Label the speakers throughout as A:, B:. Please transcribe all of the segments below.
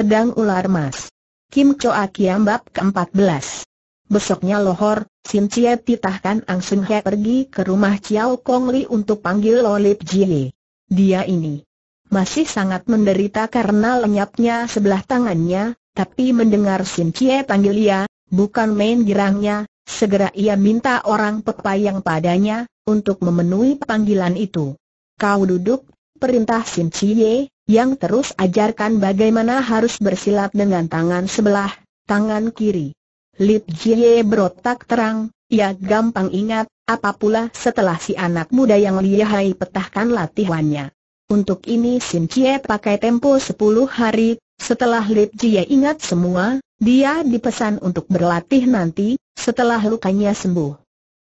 A: Pedang Ular Mas. Kim Choa Kiam Bab ke-14. Besoknya lohor, Sin Cie titahkan Ang Sun He pergi ke rumah Chiao Kong Li untuk panggil Lolip Jie. Dia ini masih sangat menderita karena lenyapnya sebelah tangannya, tapi mendengar Sin Cie panggil ia, bukan main girangnya, segera ia minta orang pepayang padanya, untuk memenuhi panggilan itu. Kau duduk, perintah Sin Cie, yang terus ajarkan bagaimana harus bersilat dengan tangan sebelah, tangan kiri. Lip Jie berotak terang, ia ya, gampang ingat, apa setelah si anak muda yang lihai petahkan latihannya. Untuk ini Sim Cie pakai tempo 10 hari, setelah Lip Jie ingat semua, dia dipesan untuk berlatih nanti, setelah lukanya sembuh.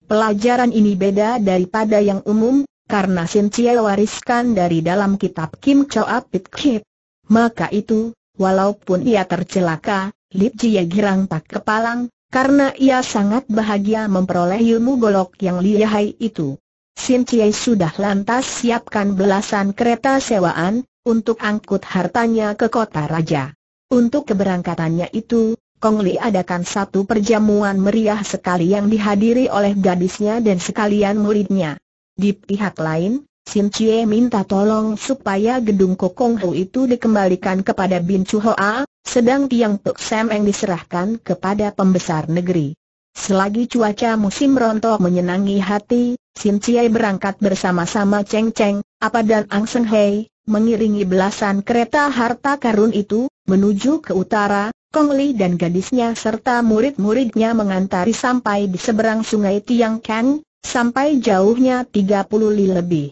A: Pelajaran ini beda daripada yang umum, karena Sin Cie wariskan dari dalam kitab Kim Choa Apit Kip. Maka itu, walaupun ia tercelaka, Lip Jie girang tak kepalang, karena ia sangat bahagia memperoleh ilmu golok yang lihai itu. Sin Cie sudah lantas siapkan belasan kereta sewaan, untuk angkut hartanya ke kota raja. Untuk keberangkatannya itu, Kong Li adakan satu perjamuan meriah sekali yang dihadiri oleh gadisnya dan sekalian muridnya. Di pihak lain, Sim Chie minta tolong supaya gedung Kokong Hu itu dikembalikan kepada Bin Chu Hoa, sedang Tiang Pek Sam yang diserahkan kepada pembesar negeri. Selagi cuaca musim rontok menyenangi hati, Sim Chie berangkat bersama-sama Cheng Cheng, Apa dan Ang Seng Hei, mengiringi belasan kereta harta karun itu, menuju ke utara, Kong Li dan gadisnya serta murid-muridnya mengantari sampai di seberang sungai Tiang Kang, Sampai jauhnya 30 li lebih.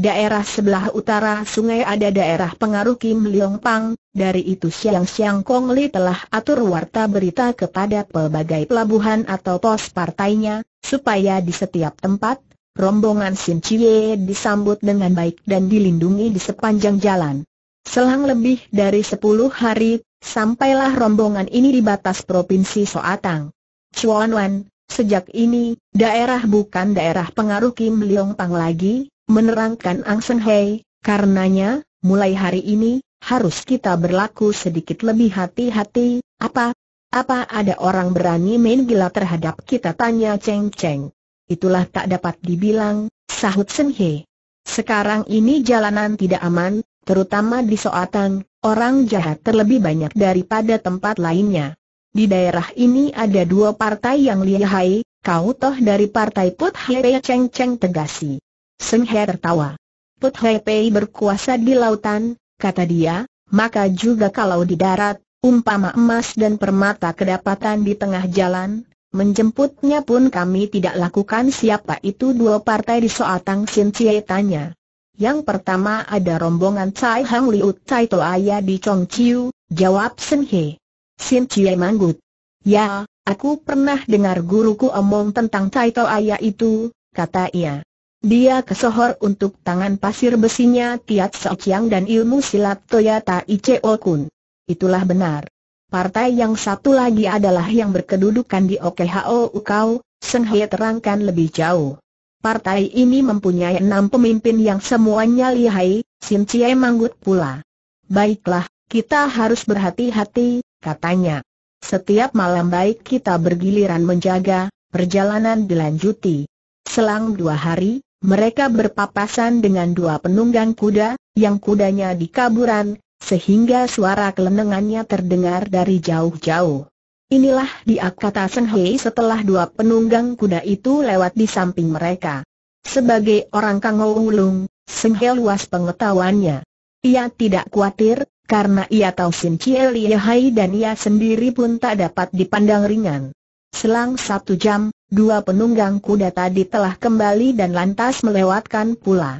A: Daerah sebelah utara sungai ada daerah pengaruh Kim Leong Pang, dari itu Siang Siang Kong Li telah atur warta berita kepada pelbagai pelabuhan atau pos partainya, supaya di setiap tempat, rombongan Sin Chie disambut dengan baik dan dilindungi di sepanjang jalan. Selang lebih dari 10 hari, sampailah rombongan ini di batas Provinsi Soatang. Chuan Wan, Sejak ini, daerah bukan daerah pengaruh Kim Leong Pang lagi, menerangkan Ang Seng Hei, karenanya, mulai hari ini, harus kita berlaku sedikit lebih hati-hati, apa? Apa ada orang berani main gila terhadap kita tanya Cheng Cheng? Itulah tak dapat dibilang, sahut Sen Hei. Sekarang ini jalanan tidak aman, terutama di Soatan, orang jahat terlebih banyak daripada tempat lainnya. Di daerah ini ada dua partai yang lihai, kau toh dari partai Put Hei Cheng Cheng tegasi. Seng He tertawa. Put Hei Pei berkuasa di lautan, kata dia, maka juga kalau di darat, umpama emas dan permata kedapatan di tengah jalan, menjemputnya pun kami tidak lakukan siapa itu dua partai di Soatang Sin Cie tanya. Yang pertama ada rombongan Cai Hang Liu Cai Toaya di Chiu, jawab Seng He. Sim Chie manggut. Ya, aku pernah dengar guruku omong tentang Taito To Ayah itu, kata ia. Dia kesohor untuk tangan pasir besinya Tiat Chiang dan ilmu silat Toyota Ice Okun. Kun. Itulah benar. Partai yang satu lagi adalah yang berkedudukan di OKHO Ukau, Seng Hye terangkan lebih jauh. Partai ini mempunyai enam pemimpin yang semuanya lihai, Sim Chie manggut pula. Baiklah, kita harus berhati-hati, katanya. Setiap malam baik kita bergiliran menjaga, perjalanan dilanjuti. Selang dua hari, mereka berpapasan dengan dua penunggang kuda, yang kudanya dikaburan, sehingga suara kelenengannya terdengar dari jauh-jauh. Inilah dia kata Seng Hei setelah dua penunggang kuda itu lewat di samping mereka. Sebagai orang Kangou Ulung, Seng Hei luas pengetahuannya. Ia tidak khawatir, karena ia tahu Sim Cie Hai dan ia sendiri pun tak dapat dipandang ringan. Selang satu jam, dua penunggang kuda tadi telah kembali dan lantas melewatkan pula.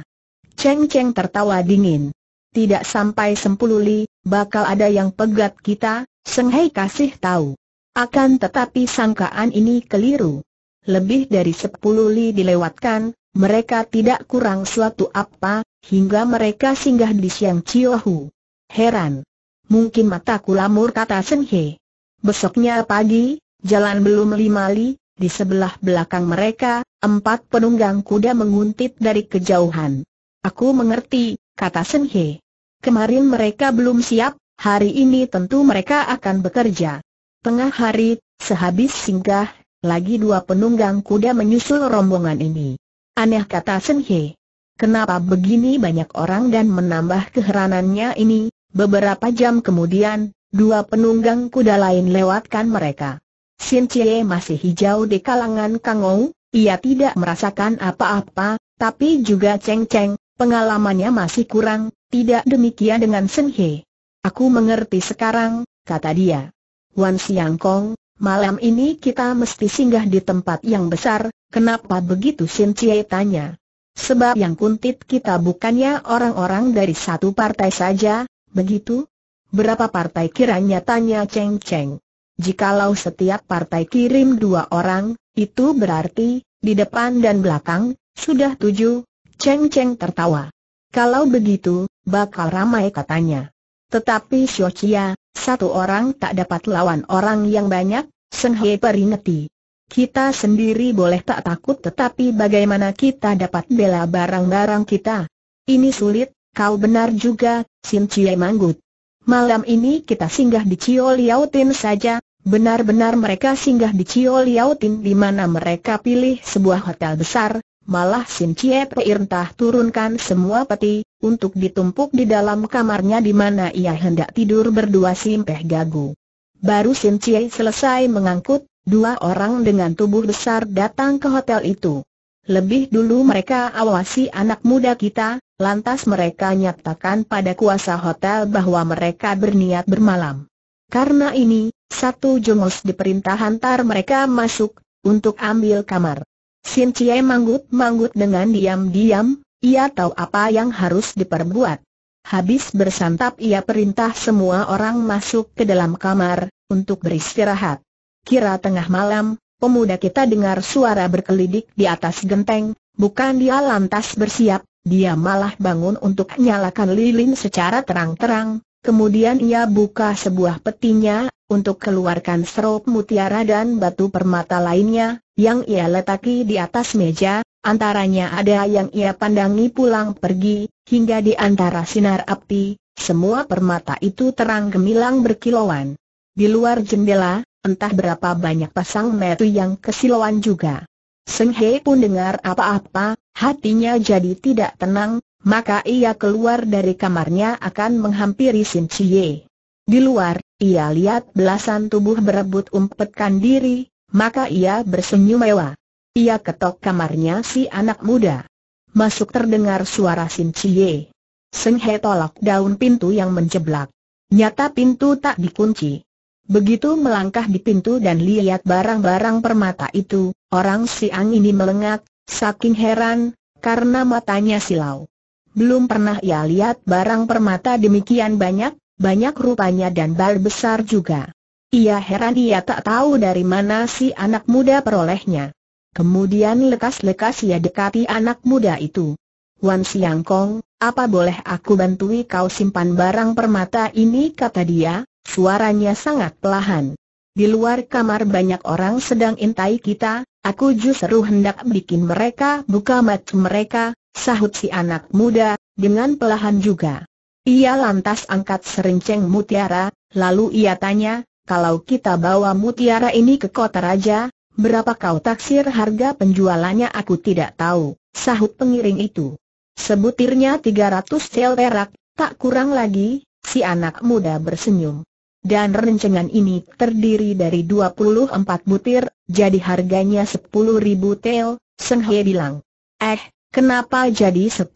A: Cheng Cheng tertawa dingin. Tidak sampai sepuluh li, bakal ada yang pegat kita, Seng Hai kasih tahu. Akan tetapi sangkaan ini keliru. Lebih dari sepuluh li dilewatkan, mereka tidak kurang suatu apa, hingga mereka singgah di Siang Chiohu. Heran. Mungkin mataku lamur kata Sen He. Besoknya pagi, jalan belum lima li, di sebelah belakang mereka, empat penunggang kuda menguntit dari kejauhan. Aku mengerti, kata Sen He. Kemarin mereka belum siap, hari ini tentu mereka akan bekerja. Tengah hari, sehabis singgah, lagi dua penunggang kuda menyusul rombongan ini. Aneh kata Sen He. Kenapa begini banyak orang dan menambah keheranannya ini, Beberapa jam kemudian, dua penunggang kuda lain lewatkan mereka. Sin Chie masih hijau di kalangan Ou, ia tidak merasakan apa-apa, tapi juga Cheng Cheng, pengalamannya masih kurang, tidak demikian dengan Sen He. Aku mengerti sekarang, kata dia. Wan Siang Kong, malam ini kita mesti singgah di tempat yang besar, kenapa begitu Sin Chie tanya. Sebab yang kuntit kita bukannya orang-orang dari satu partai saja, Begitu? Berapa partai kiranya tanya Cheng Cheng. Jikalau setiap partai kirim dua orang, itu berarti, di depan dan belakang, sudah tujuh. Cheng Cheng tertawa. Kalau begitu, bakal ramai katanya. Tetapi Chia, satu orang tak dapat lawan orang yang banyak, Seng He peringati. Kita sendiri boleh tak takut tetapi bagaimana kita dapat bela barang-barang kita? Ini sulit, kau benar juga, Sin Cie manggut. Malam ini kita singgah di Cio Tin saja, benar-benar mereka singgah di Cio Tin di mana mereka pilih sebuah hotel besar, malah Sin Cie perintah turunkan semua peti, untuk ditumpuk di dalam kamarnya di mana ia hendak tidur berdua simpeh gagu. Baru Sin Cie selesai mengangkut, dua orang dengan tubuh besar datang ke hotel itu. Lebih dulu mereka awasi anak muda kita, lantas mereka nyatakan pada kuasa hotel bahwa mereka berniat bermalam. Karena ini, satu jongos diperintah hantar mereka masuk, untuk ambil kamar. Sin Cie manggut-manggut dengan diam-diam, ia tahu apa yang harus diperbuat. Habis bersantap ia perintah semua orang masuk ke dalam kamar, untuk beristirahat. Kira tengah malam, pemuda kita dengar suara berkelidik di atas genteng, bukan dia lantas bersiap, dia malah bangun untuk nyalakan lilin secara terang-terang, kemudian ia buka sebuah petinya, untuk keluarkan serop mutiara dan batu permata lainnya, yang ia letaki di atas meja, antaranya ada yang ia pandangi pulang pergi, hingga di antara sinar api, semua permata itu terang gemilang berkilauan. Di luar jendela, entah berapa banyak pasang metu yang kesilauan juga. Seng Hei pun dengar apa-apa, hatinya jadi tidak tenang, maka ia keluar dari kamarnya akan menghampiri Sin Chie. Di luar, ia lihat belasan tubuh berebut umpetkan diri, maka ia bersenyum mewah. Ia ketok kamarnya si anak muda. Masuk terdengar suara Sin Chie. Seng Hei tolak daun pintu yang menjeblak. Nyata pintu tak dikunci. Begitu melangkah di pintu dan lihat barang-barang permata itu, orang Siang ini melengak, saking heran, karena matanya silau. Belum pernah ia lihat barang permata demikian banyak, banyak rupanya dan bal besar juga. Ia heran ia tak tahu dari mana si anak muda perolehnya. Kemudian lekas-lekas ia dekati anak muda itu. Wan Siang Kong, apa boleh aku bantui kau simpan barang permata ini kata dia, Suaranya sangat pelahan. Di luar kamar banyak orang sedang intai kita, aku justru hendak bikin mereka buka mata mereka, sahut si anak muda, dengan pelahan juga. Ia lantas angkat serinceng mutiara, lalu ia tanya, kalau kita bawa mutiara ini ke kota raja, berapa kau taksir harga penjualannya aku tidak tahu, sahut pengiring itu. Sebutirnya 300 sel perak, tak kurang lagi, si anak muda bersenyum. Dan rencengan ini terdiri dari 24 butir, jadi harganya 10.000 tel, Seng He bilang. Eh, kenapa jadi 10.000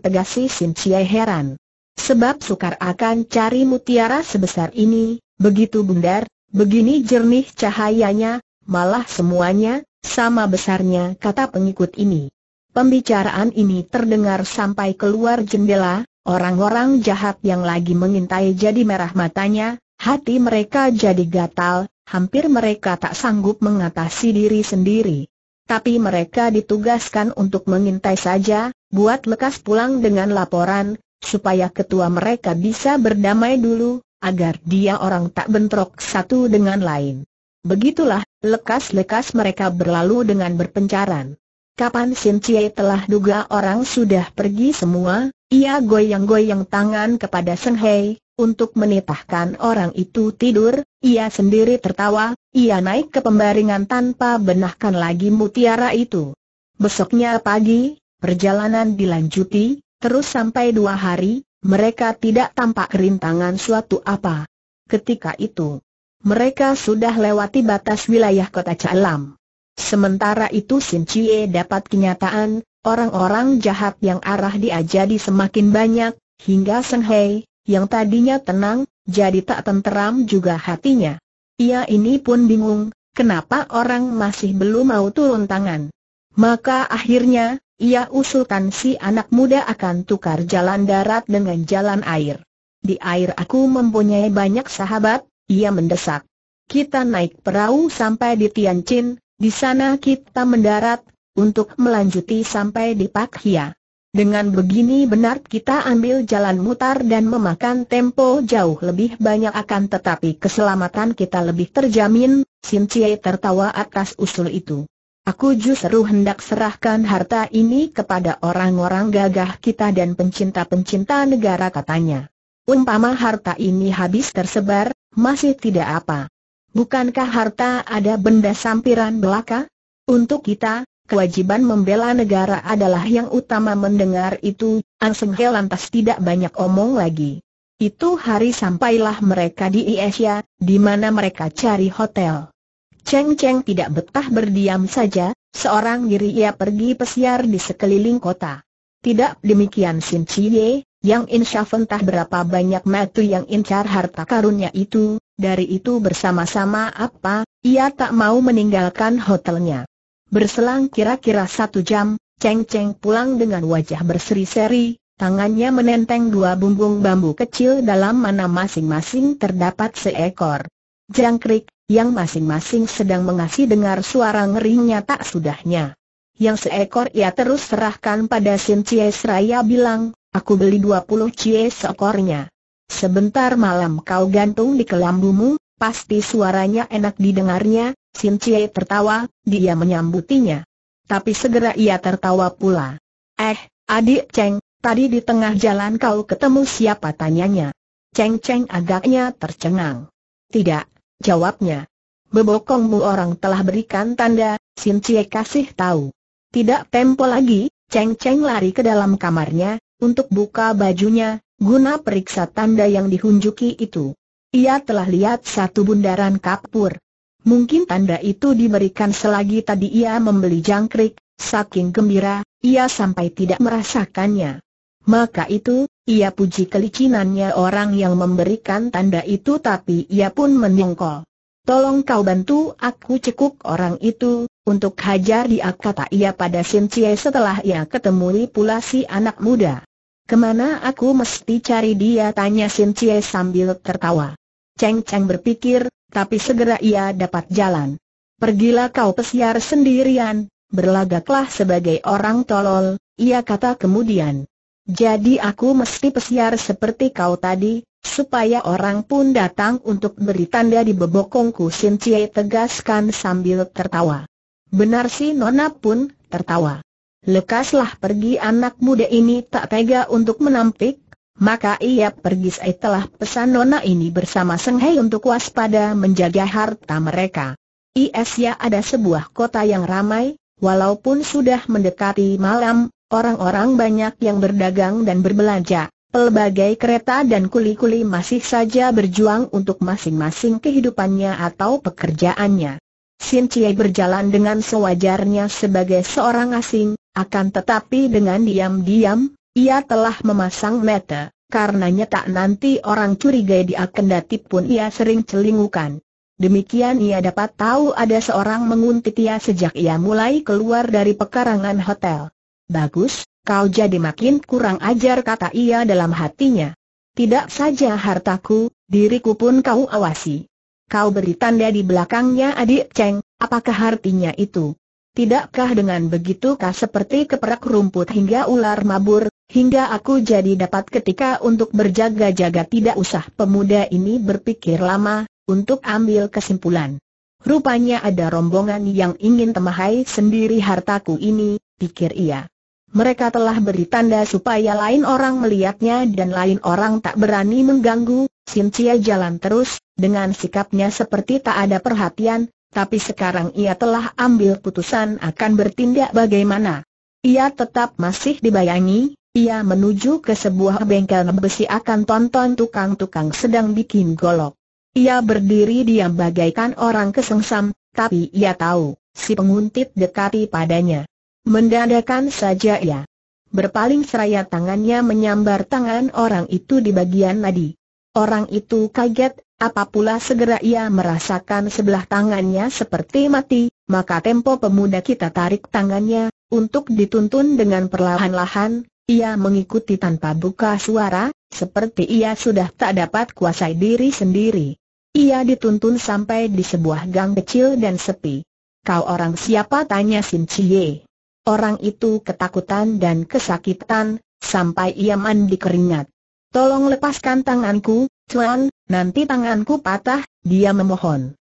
A: tegas si Sim Chie heran. Sebab sukar akan cari mutiara sebesar ini, begitu bundar, begini jernih cahayanya, malah semuanya, sama besarnya kata pengikut ini. Pembicaraan ini terdengar sampai keluar jendela, orang-orang jahat yang lagi mengintai jadi merah matanya, Hati mereka jadi gatal, hampir mereka tak sanggup mengatasi diri sendiri. Tapi mereka ditugaskan untuk mengintai saja, buat lekas pulang dengan laporan, supaya ketua mereka bisa berdamai dulu, agar dia orang tak bentrok satu dengan lain. Begitulah, lekas-lekas mereka berlalu dengan berpencaran. Kapan Sin Cie telah duga orang sudah pergi semua, ia goyang-goyang tangan kepada Seng Hei, untuk menitahkan orang itu tidur, ia sendiri tertawa, ia naik ke pembaringan tanpa benahkan lagi mutiara itu. Besoknya pagi, perjalanan dilanjuti, terus sampai dua hari, mereka tidak tampak rintangan suatu apa. Ketika itu, mereka sudah lewati batas wilayah kota Calam. Sementara itu Sin Chie dapat kenyataan, orang-orang jahat yang arah dia jadi semakin banyak, hingga Seng Hei, yang tadinya tenang, jadi tak tenteram juga hatinya. Ia ini pun bingung, kenapa orang masih belum mau turun tangan. Maka akhirnya, ia usulkan si anak muda akan tukar jalan darat dengan jalan air. Di air aku mempunyai banyak sahabat, ia mendesak. Kita naik perahu sampai di Tianjin, di sana kita mendarat, untuk melanjuti sampai di Pakhia. Dengan begini benar kita ambil jalan mutar dan memakan tempo jauh lebih banyak akan tetapi keselamatan kita lebih terjamin, Sin Chie tertawa atas usul itu. Aku justru hendak serahkan harta ini kepada orang-orang gagah kita dan pencinta-pencinta negara katanya. Umpama harta ini habis tersebar, masih tidak apa. Bukankah harta ada benda sampiran belaka? Untuk kita, kewajiban membela negara adalah yang utama mendengar itu, Anseng He lantas tidak banyak omong lagi. Itu hari sampailah mereka di Asia, di mana mereka cari hotel. Cheng Cheng tidak betah berdiam saja, seorang diri ia pergi pesiar di sekeliling kota. Tidak demikian Sim Chie, yang insya entah berapa banyak matu yang incar harta karunnya itu, dari itu bersama-sama apa, ia tak mau meninggalkan hotelnya. Berselang kira-kira satu jam, Cheng Cheng pulang dengan wajah berseri-seri, tangannya menenteng dua bumbung bambu kecil dalam mana masing-masing terdapat seekor jangkrik, yang masing-masing sedang mengasih dengar suara ngeringnya tak sudahnya. Yang seekor ia terus serahkan pada Sin Cie Seraya bilang, aku beli dua puluh cie seekornya. Sebentar malam kau gantung di kelambumu, Pasti suaranya enak didengarnya, Sin Cie tertawa, dia menyambutinya. Tapi segera ia tertawa pula. Eh, adik Cheng, tadi di tengah jalan kau ketemu siapa tanyanya? Cheng Cheng agaknya tercengang. Tidak, jawabnya. Bebokongmu orang telah berikan tanda, Sin Cie kasih tahu. Tidak tempo lagi, Cheng Cheng lari ke dalam kamarnya, untuk buka bajunya, guna periksa tanda yang dihunjuki itu. Ia telah lihat satu bundaran kapur. Mungkin tanda itu diberikan selagi tadi ia membeli jangkrik, saking gembira, ia sampai tidak merasakannya. Maka itu, ia puji kelicinannya orang yang memberikan tanda itu tapi ia pun menyongkol. Tolong kau bantu aku cekuk orang itu, untuk hajar dia kata ia pada Sin Cie setelah ia ketemui pula si anak muda. Kemana aku mesti cari dia tanya Sin Cie sambil tertawa. Cheng Cheng berpikir, tapi segera ia dapat jalan. Pergilah kau pesiar sendirian, berlagaklah sebagai orang tolol, ia kata kemudian. Jadi aku mesti pesiar seperti kau tadi, supaya orang pun datang untuk beri tanda di bebokongku Sin Cie tegaskan sambil tertawa. Benar si Nona pun tertawa. Lekaslah pergi anak muda ini tak tega untuk menampik, maka ia pergi setelah pesan nona ini bersama Seng Hei untuk waspada menjaga harta mereka. Isya ada sebuah kota yang ramai, walaupun sudah mendekati malam, orang-orang banyak yang berdagang dan berbelanja. Pelbagai kereta dan kuli-kuli masih saja berjuang untuk masing-masing kehidupannya atau pekerjaannya. Sin Chie berjalan dengan sewajarnya sebagai seorang asing, akan tetapi dengan diam-diam, ia telah memasang mata, karenanya tak nanti orang curiga dia kendati pun ia sering celingukan. Demikian ia dapat tahu ada seorang menguntit ia sejak ia mulai keluar dari pekarangan hotel. Bagus, kau jadi makin kurang ajar kata ia dalam hatinya. Tidak saja hartaku, diriku pun kau awasi. Kau beri tanda di belakangnya adik Cheng, apakah artinya itu? Tidakkah dengan begitu kah seperti keperak rumput hingga ular mabur, hingga aku jadi dapat ketika untuk berjaga-jaga tidak usah pemuda ini berpikir lama, untuk ambil kesimpulan. Rupanya ada rombongan yang ingin temahai sendiri hartaku ini, pikir ia. Mereka telah beri tanda supaya lain orang melihatnya dan lain orang tak berani mengganggu, Sintia jalan terus, dengan sikapnya seperti tak ada perhatian, tapi sekarang ia telah ambil putusan akan bertindak bagaimana. Ia tetap masih dibayangi, ia menuju ke sebuah bengkel besi akan tonton tukang-tukang sedang bikin golok. Ia berdiri diam bagaikan orang kesengsam, tapi ia tahu, si penguntit dekati padanya. Mendadakan saja ia berpaling seraya tangannya menyambar tangan orang itu di bagian nadi. Orang itu kaget, apa pula segera ia merasakan sebelah tangannya seperti mati, maka tempo pemuda kita tarik tangannya, untuk dituntun dengan perlahan-lahan, ia mengikuti tanpa buka suara, seperti ia sudah tak dapat kuasai diri sendiri. Ia dituntun sampai di sebuah gang kecil dan sepi. Kau orang siapa tanya Sin Chie. Orang itu ketakutan dan kesakitan, sampai ia mandi keringat. Tolong lepaskan tanganku, Chuan. Nanti tanganku patah, dia memohon.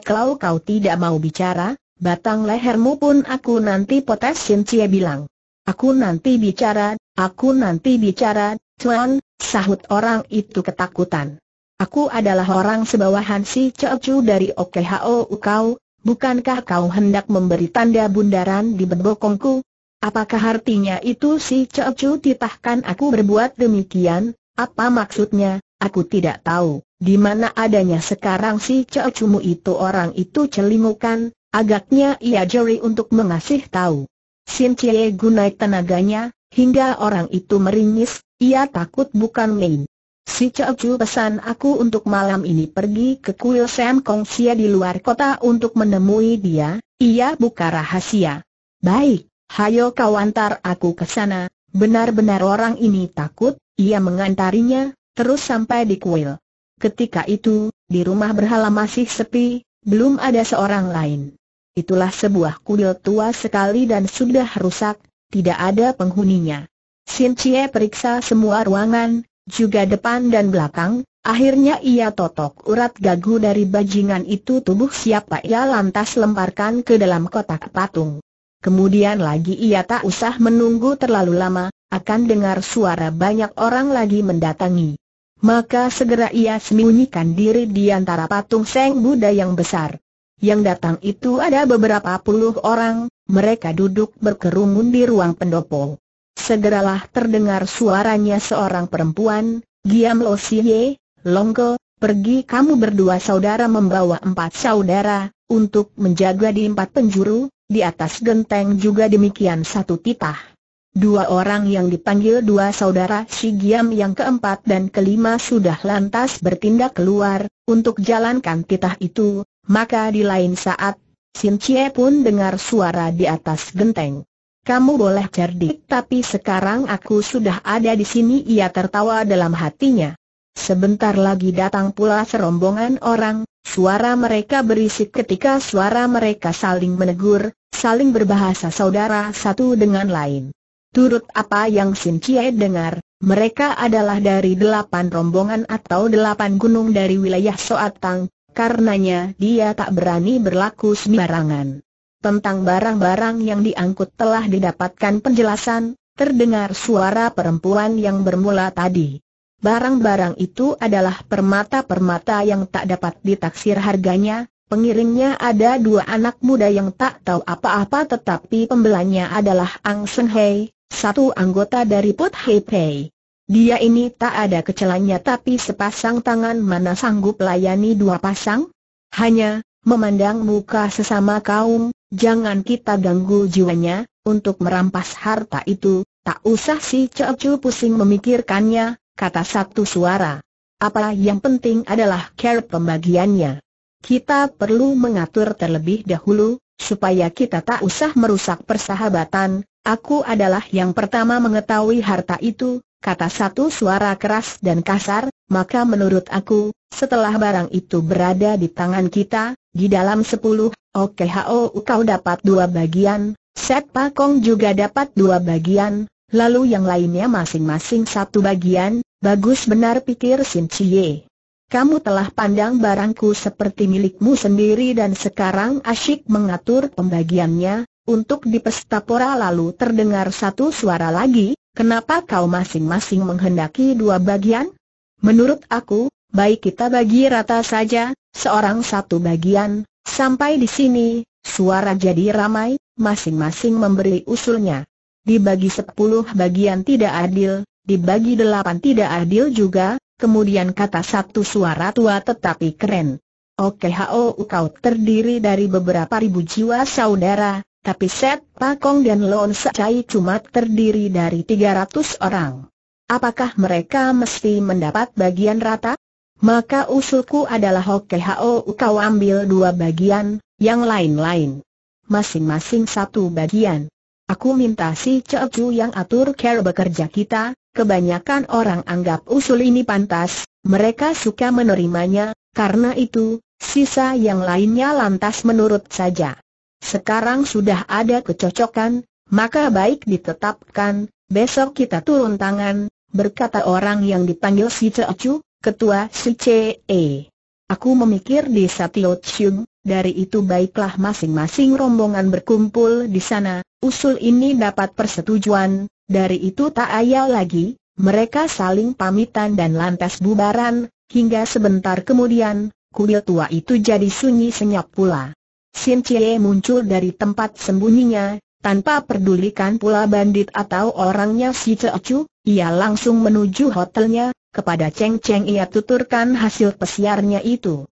A: kalau kau tidak mau bicara, batang lehermu pun aku nanti potes Sincie bilang. Aku nanti bicara, aku nanti bicara, Cuan, sahut orang itu ketakutan. Aku adalah orang sebawahan si Chu dari OKHO kau, bukankah kau hendak memberi tanda bundaran di bebokongku? Apakah artinya itu si Chu titahkan aku berbuat demikian? Apa maksudnya? Aku tidak tahu, di mana adanya sekarang si Cecumu itu orang itu celingukan, agaknya ia jeri untuk mengasih tahu. Sin Cie gunai tenaganya, hingga orang itu meringis, ia takut bukan main. Si Cecu pesan aku untuk malam ini pergi ke kuil Sam Kong Sia di luar kota untuk menemui dia, ia buka rahasia. Baik, hayo kau antar aku ke sana, benar-benar orang ini takut, ia mengantarinya, terus sampai di kuil. Ketika itu, di rumah berhala masih sepi, belum ada seorang lain. Itulah sebuah kuil tua sekali dan sudah rusak, tidak ada penghuninya. Sin Chie periksa semua ruangan, juga depan dan belakang, akhirnya ia totok urat gagu dari bajingan itu tubuh siapa ia lantas lemparkan ke dalam kotak patung. Kemudian lagi ia tak usah menunggu terlalu lama, akan dengar suara banyak orang lagi mendatangi. Maka segera ia sembunyikan diri di antara patung Seng Buddha yang besar. Yang datang itu ada beberapa puluh orang, mereka duduk berkerumun di ruang pendopo. Segeralah terdengar suaranya seorang perempuan, Giam Lo Siye, Longko, pergi kamu berdua saudara membawa empat saudara, untuk menjaga di empat penjuru, di atas genteng juga demikian satu titah. Dua orang yang dipanggil dua saudara Si Giam yang keempat dan kelima sudah lantas bertindak keluar, untuk jalankan titah itu, maka di lain saat, Sin Chie pun dengar suara di atas genteng. Kamu boleh cerdik tapi sekarang aku sudah ada di sini ia tertawa dalam hatinya. Sebentar lagi datang pula serombongan orang, suara mereka berisik ketika suara mereka saling menegur, saling berbahasa saudara satu dengan lain. Turut apa yang Sin Cie dengar, mereka adalah dari delapan rombongan atau delapan gunung dari wilayah Soatang, karenanya dia tak berani berlaku sembarangan. Tentang barang-barang yang diangkut telah didapatkan penjelasan, terdengar suara perempuan yang bermula tadi. Barang-barang itu adalah permata-permata yang tak dapat ditaksir harganya, pengiringnya ada dua anak muda yang tak tahu apa-apa tetapi pembelanya adalah Ang Seng Hei, satu anggota dari Put Hei Pei. Dia ini tak ada kecelanya tapi sepasang tangan mana sanggup layani dua pasang? Hanya, memandang muka sesama kaum, jangan kita ganggu jiwanya, untuk merampas harta itu, tak usah si Cecu pusing memikirkannya, kata satu suara. Apa yang penting adalah care pembagiannya. Kita perlu mengatur terlebih dahulu, supaya kita tak usah merusak persahabatan, Aku adalah yang pertama mengetahui harta itu, kata satu suara keras dan kasar, maka menurut aku, setelah barang itu berada di tangan kita, di dalam sepuluh, oke, ho, kau dapat dua bagian, Set Pakong juga dapat dua bagian, lalu yang lainnya masing-masing satu bagian, bagus benar pikir Sin Chie. Kamu telah pandang barangku seperti milikmu sendiri dan sekarang asyik mengatur pembagiannya, untuk di pesta pora lalu terdengar satu suara lagi, kenapa kau masing-masing menghendaki dua bagian? Menurut aku, baik kita bagi rata saja, seorang satu bagian, sampai di sini, suara jadi ramai, masing-masing memberi usulnya. Dibagi sepuluh bagian tidak adil, dibagi delapan tidak adil juga, kemudian kata satu suara tua tetapi keren. Oke HOU kau terdiri dari beberapa ribu jiwa saudara, tapi Set Pakong dan Lon Secai cuma terdiri dari 300 orang. Apakah mereka mesti mendapat bagian rata? Maka usulku adalah Hoke Hao kau ambil dua bagian, yang lain-lain. Masing-masing satu bagian. Aku minta si Cecu yang atur care bekerja kita, kebanyakan orang anggap usul ini pantas, mereka suka menerimanya, karena itu, sisa yang lainnya lantas menurut saja. Sekarang sudah ada kecocokan, maka baik ditetapkan, besok kita turun tangan, berkata orang yang dipanggil si Chu, ketua si CE. Aku memikir di Satio Chung, dari itu baiklah masing-masing rombongan berkumpul di sana, usul ini dapat persetujuan, dari itu tak ayal lagi, mereka saling pamitan dan lantas bubaran, hingga sebentar kemudian, kuil tua itu jadi sunyi senyap pula. Sim Chie muncul dari tempat sembunyinya, tanpa pedulikan pula bandit atau orangnya si Cecu, ia langsung menuju hotelnya, kepada Cheng Cheng ia tuturkan hasil pesiarnya itu.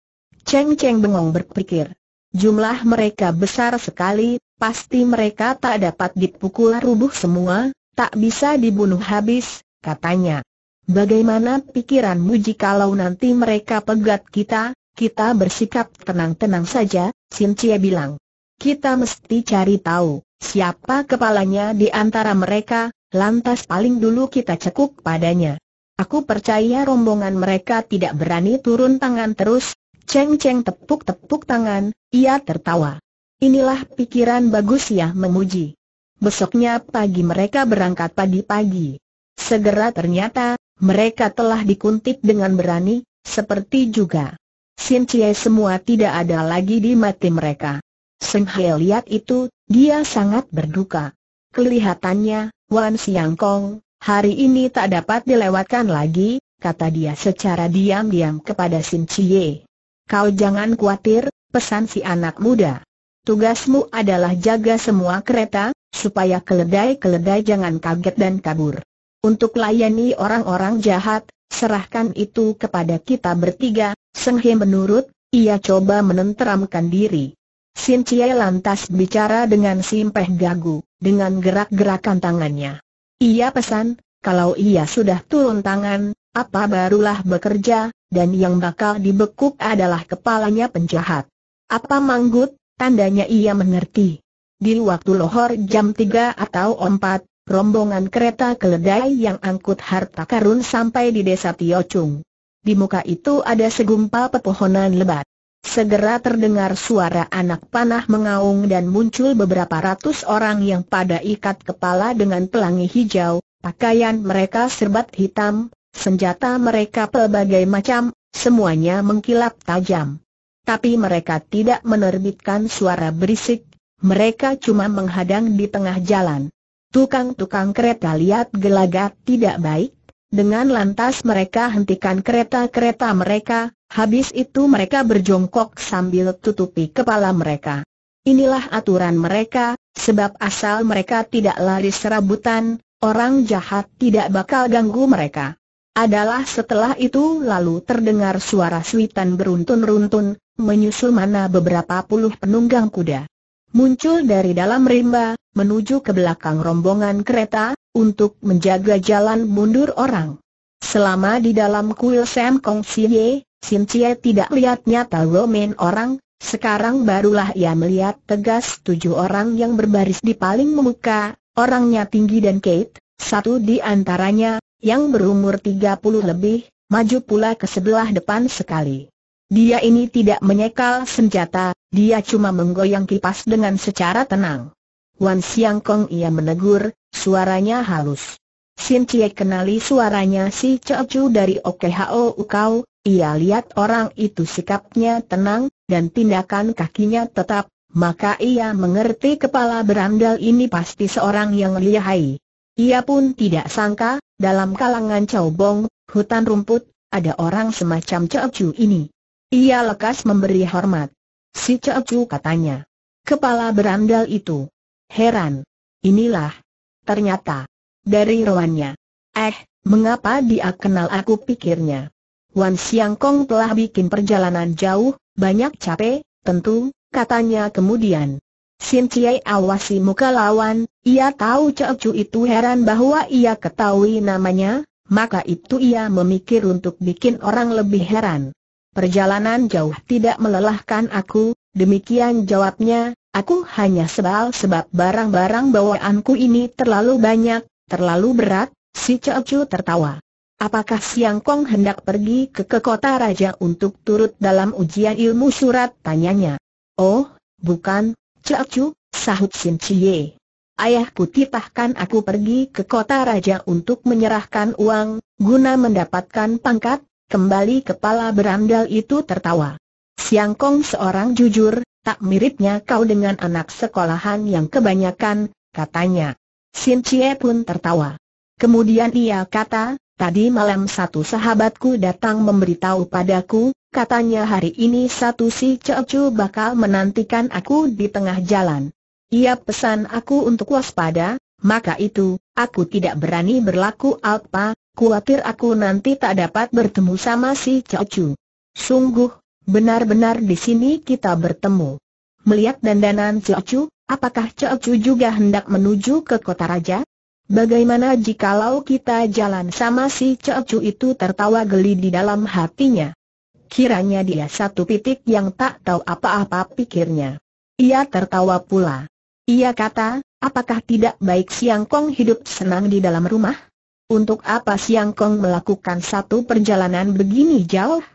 A: Cheng Cheng bengong berpikir, jumlah mereka besar sekali, pasti mereka tak dapat dipukul rubuh semua, tak bisa dibunuh habis, katanya. Bagaimana pikiranmu jika jikalau nanti mereka pegat kita, kita bersikap tenang-tenang saja, Cie bilang. Kita mesti cari tahu, siapa kepalanya di antara mereka, lantas paling dulu kita cekuk padanya. Aku percaya rombongan mereka tidak berani turun tangan terus, Ceng-ceng tepuk-tepuk tangan, ia tertawa. Inilah pikiran bagus ya memuji. Besoknya pagi mereka berangkat pagi-pagi. Segera ternyata, mereka telah dikuntit dengan berani, seperti juga Sin Cie semua tidak ada lagi di mati mereka. Seng Hei lihat itu, dia sangat berduka. Kelihatannya, Wan Siang Kong, hari ini tak dapat dilewatkan lagi, kata dia secara diam-diam kepada Sin Cie. Kau jangan khawatir, pesan si anak muda. Tugasmu adalah jaga semua kereta, supaya keledai-keledai jangan kaget dan kabur. Untuk layani orang-orang jahat, serahkan itu kepada kita bertiga, Seng He menurut, ia coba menenteramkan diri. Sin Chie lantas bicara dengan Simpeh Gagu, dengan gerak-gerakan tangannya. Ia pesan, kalau ia sudah turun tangan, apa barulah bekerja, dan yang bakal dibekuk adalah kepalanya penjahat. Apa manggut, tandanya ia mengerti. Di waktu lohor jam 3 atau 4, rombongan kereta keledai yang angkut harta karun sampai di desa Tiocung. Di muka itu ada segumpal pepohonan lebat. Segera terdengar suara anak panah mengaung dan muncul beberapa ratus orang yang pada ikat kepala dengan pelangi hijau, pakaian mereka serbat hitam, senjata mereka pelbagai macam, semuanya mengkilap tajam. Tapi mereka tidak menerbitkan suara berisik, mereka cuma menghadang di tengah jalan. Tukang-tukang kereta lihat gelagat tidak baik, dengan lantas mereka hentikan kereta-kereta mereka, habis itu mereka berjongkok sambil tutupi kepala mereka. Inilah aturan mereka, sebab asal mereka tidak lari serabutan, orang jahat tidak bakal ganggu mereka. Adalah setelah itu lalu terdengar suara suitan beruntun-runtun, menyusul mana beberapa puluh penunggang kuda. Muncul dari dalam rimba, menuju ke belakang rombongan kereta, untuk menjaga jalan mundur orang. Selama di dalam kuil Sam Kong Siye, Sin Cie tidak lihat nyata romain orang, sekarang barulah ia melihat tegas tujuh orang yang berbaris di paling memuka, orangnya tinggi dan Kate, satu di antaranya, yang berumur 30 lebih, maju pula ke sebelah depan sekali. Dia ini tidak menyekal senjata, dia cuma menggoyang kipas dengan secara tenang. Wan Siang Kong ia menegur, Suaranya halus. Sin Cie kenali suaranya si Cecu dari OKHO Ukau, ia lihat orang itu sikapnya tenang, dan tindakan kakinya tetap, maka ia mengerti kepala berandal ini pasti seorang yang lihai. Ia pun tidak sangka, dalam kalangan Bong, hutan rumput, ada orang semacam Cecu ini. Ia lekas memberi hormat. Si Cecu katanya. Kepala berandal itu. Heran. Inilah ternyata. Dari roannya. Eh, mengapa dia kenal aku pikirnya. Wan Siang Kong telah bikin perjalanan jauh, banyak capek, tentu, katanya kemudian. Sin Ciai awasi muka lawan, ia tahu Cecu itu heran bahwa ia ketahui namanya, maka itu ia memikir untuk bikin orang lebih heran. Perjalanan jauh tidak melelahkan aku, demikian jawabnya, Aku hanya sebal sebab barang-barang bawaanku ini terlalu banyak, terlalu berat, si Cecu tertawa. Apakah Siang Kong hendak pergi ke, ke kota raja untuk turut dalam ujian ilmu surat? Tanyanya. Oh, bukan, Cecu, sahut Sin Cie. Ayahku titahkan aku pergi ke kota raja untuk menyerahkan uang, guna mendapatkan pangkat, kembali kepala berandal itu tertawa. Siang Kong seorang jujur, tak miripnya kau dengan anak sekolahan yang kebanyakan, katanya. Sin Chie pun tertawa. Kemudian ia kata, tadi malam satu sahabatku datang memberitahu padaku, katanya hari ini satu si Cecu bakal menantikan aku di tengah jalan. Ia pesan aku untuk waspada, maka itu, aku tidak berani berlaku apa, khawatir aku nanti tak dapat bertemu sama si Cecu. Sungguh, Benar-benar di sini kita bertemu. Melihat dandanan Ceocu, apakah Ceocu juga hendak menuju ke kota raja? Bagaimana jikalau kita jalan sama si Ceocu itu tertawa geli di dalam hatinya? Kiranya dia satu pitik yang tak tahu apa-apa pikirnya. Ia tertawa pula. Ia kata, apakah tidak baik Siang Kong hidup senang di dalam rumah? Untuk apa Siang Kong melakukan satu perjalanan begini jauh?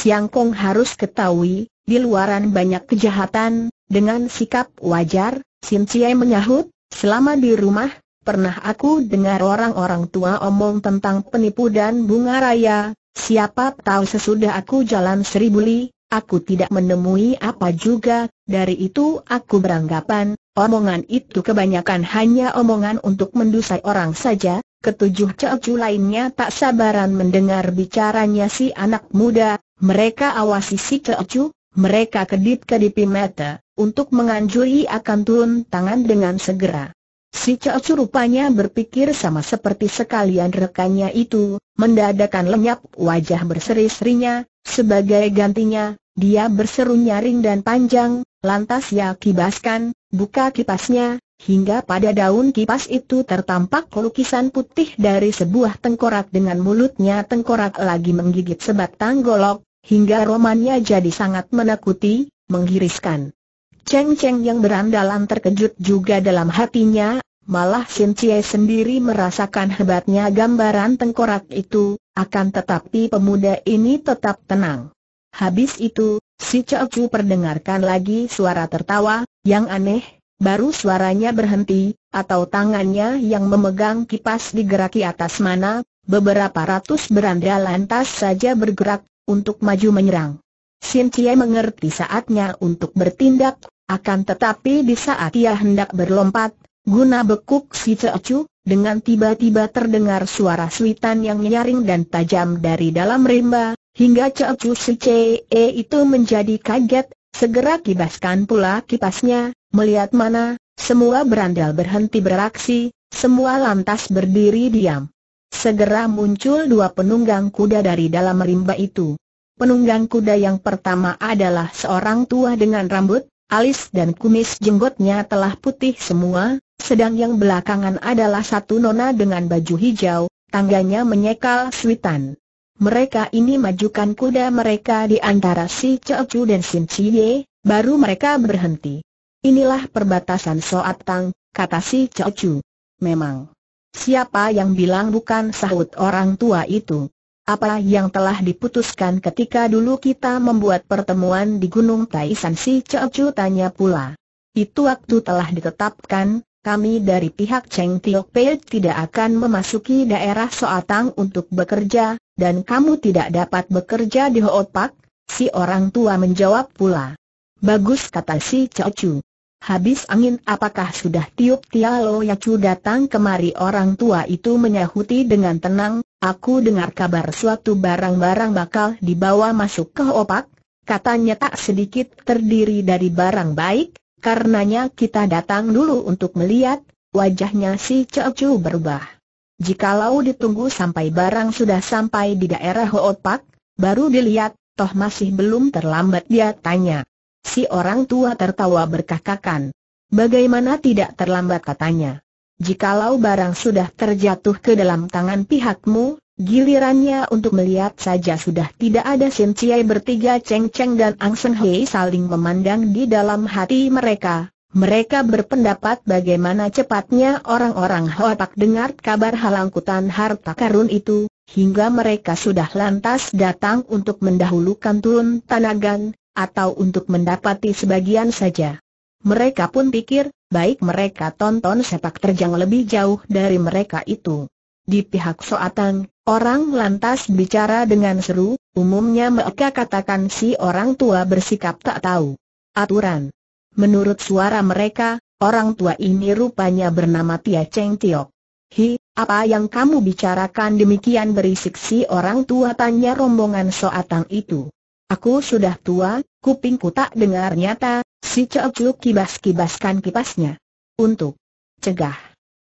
A: Siang Kong harus ketahui, di luaran banyak kejahatan, dengan sikap wajar, Sin Cie menyahut, selama di rumah, pernah aku dengar orang-orang tua omong tentang penipu dan bunga raya, siapa tahu sesudah aku jalan seribu li, aku tidak menemui apa juga, dari itu aku beranggapan, omongan itu kebanyakan hanya omongan untuk mendusai orang saja, Ketujuh cecu lainnya tak sabaran mendengar bicaranya si anak muda, mereka awasi si Keocu, mereka kedip-kedipi mata, untuk menganjuri akan turun tangan dengan segera. Si Keocu rupanya berpikir sama seperti sekalian rekannya itu, mendadakan lenyap wajah berseri-serinya, sebagai gantinya, dia berseru nyaring dan panjang, lantas ia kibaskan, buka kipasnya, hingga pada daun kipas itu tertampak lukisan putih dari sebuah tengkorak dengan mulutnya tengkorak lagi menggigit sebatang golok, Hingga romannya jadi sangat menakuti, menghiriskan. Cheng Cheng yang berandalan terkejut juga dalam hatinya, malah Sin Cie sendiri merasakan hebatnya gambaran tengkorak itu, akan tetapi pemuda ini tetap tenang. Habis itu, si Chu perdengarkan lagi suara tertawa, yang aneh, baru suaranya berhenti, atau tangannya yang memegang kipas digeraki atas mana, beberapa ratus beranda lantas saja bergerak untuk maju menyerang. Cie mengerti saatnya untuk bertindak, akan tetapi di saat ia hendak berlompat, guna bekuk si Cecu, dengan tiba-tiba terdengar suara suitan yang nyaring dan tajam dari dalam rimba, hingga Cecu si e itu menjadi kaget, segera kibaskan pula kipasnya, melihat mana, semua berandal berhenti beraksi, semua lantas berdiri diam. Segera muncul dua penunggang kuda dari dalam rimba itu. Penunggang kuda yang pertama adalah seorang tua dengan rambut, alis dan kumis jenggotnya telah putih semua, sedang yang belakangan adalah satu nona dengan baju hijau, tangganya menyekal suitan. Mereka ini majukan kuda mereka di antara si Cecu dan Sin Cie, baru mereka berhenti. Inilah perbatasan Soat Tang, kata si Cecu. Memang. Siapa yang bilang bukan sahut orang tua itu? Apa yang telah diputuskan ketika dulu kita membuat pertemuan di Gunung Taisan si Cecu tanya pula. Itu waktu telah ditetapkan, kami dari pihak Cheng Tiok Pei tidak akan memasuki daerah Soatang untuk bekerja, dan kamu tidak dapat bekerja di Hoopak, si orang tua menjawab pula. Bagus kata si Cecu. Habis angin apakah sudah tiup Tialo Yacu datang kemari orang tua itu menyahuti dengan tenang, aku dengar kabar suatu barang-barang bakal dibawa masuk ke opak, katanya tak sedikit terdiri dari barang baik, karenanya kita datang dulu untuk melihat, wajahnya si cu berubah. Jikalau ditunggu sampai barang sudah sampai di daerah opak, baru dilihat, toh masih belum terlambat dia tanya. Si orang tua tertawa berkakakan. Bagaimana tidak terlambat katanya. Jikalau barang sudah terjatuh ke dalam tangan pihakmu, gilirannya untuk melihat saja sudah tidak ada Sim Ciai bertiga Cheng Cheng dan Ang Sen Hei saling memandang di dalam hati mereka. Mereka berpendapat bagaimana cepatnya orang-orang Hoapak dengar kabar halangkutan harta karun itu, hingga mereka sudah lantas datang untuk mendahulukan turun tanagan, atau untuk mendapati sebagian saja. Mereka pun pikir, baik mereka tonton sepak terjang lebih jauh dari mereka itu. Di pihak Soatang, orang lantas bicara dengan seru, umumnya mereka katakan si orang tua bersikap tak tahu. Aturan. Menurut suara mereka, orang tua ini rupanya bernama Tia Cheng Tiok. Hi, apa yang kamu bicarakan demikian berisik si orang tua tanya rombongan Soatang itu. Aku sudah tua, kupingku tak dengar nyata, si Ceocu kibas-kibaskan kipasnya. Untuk cegah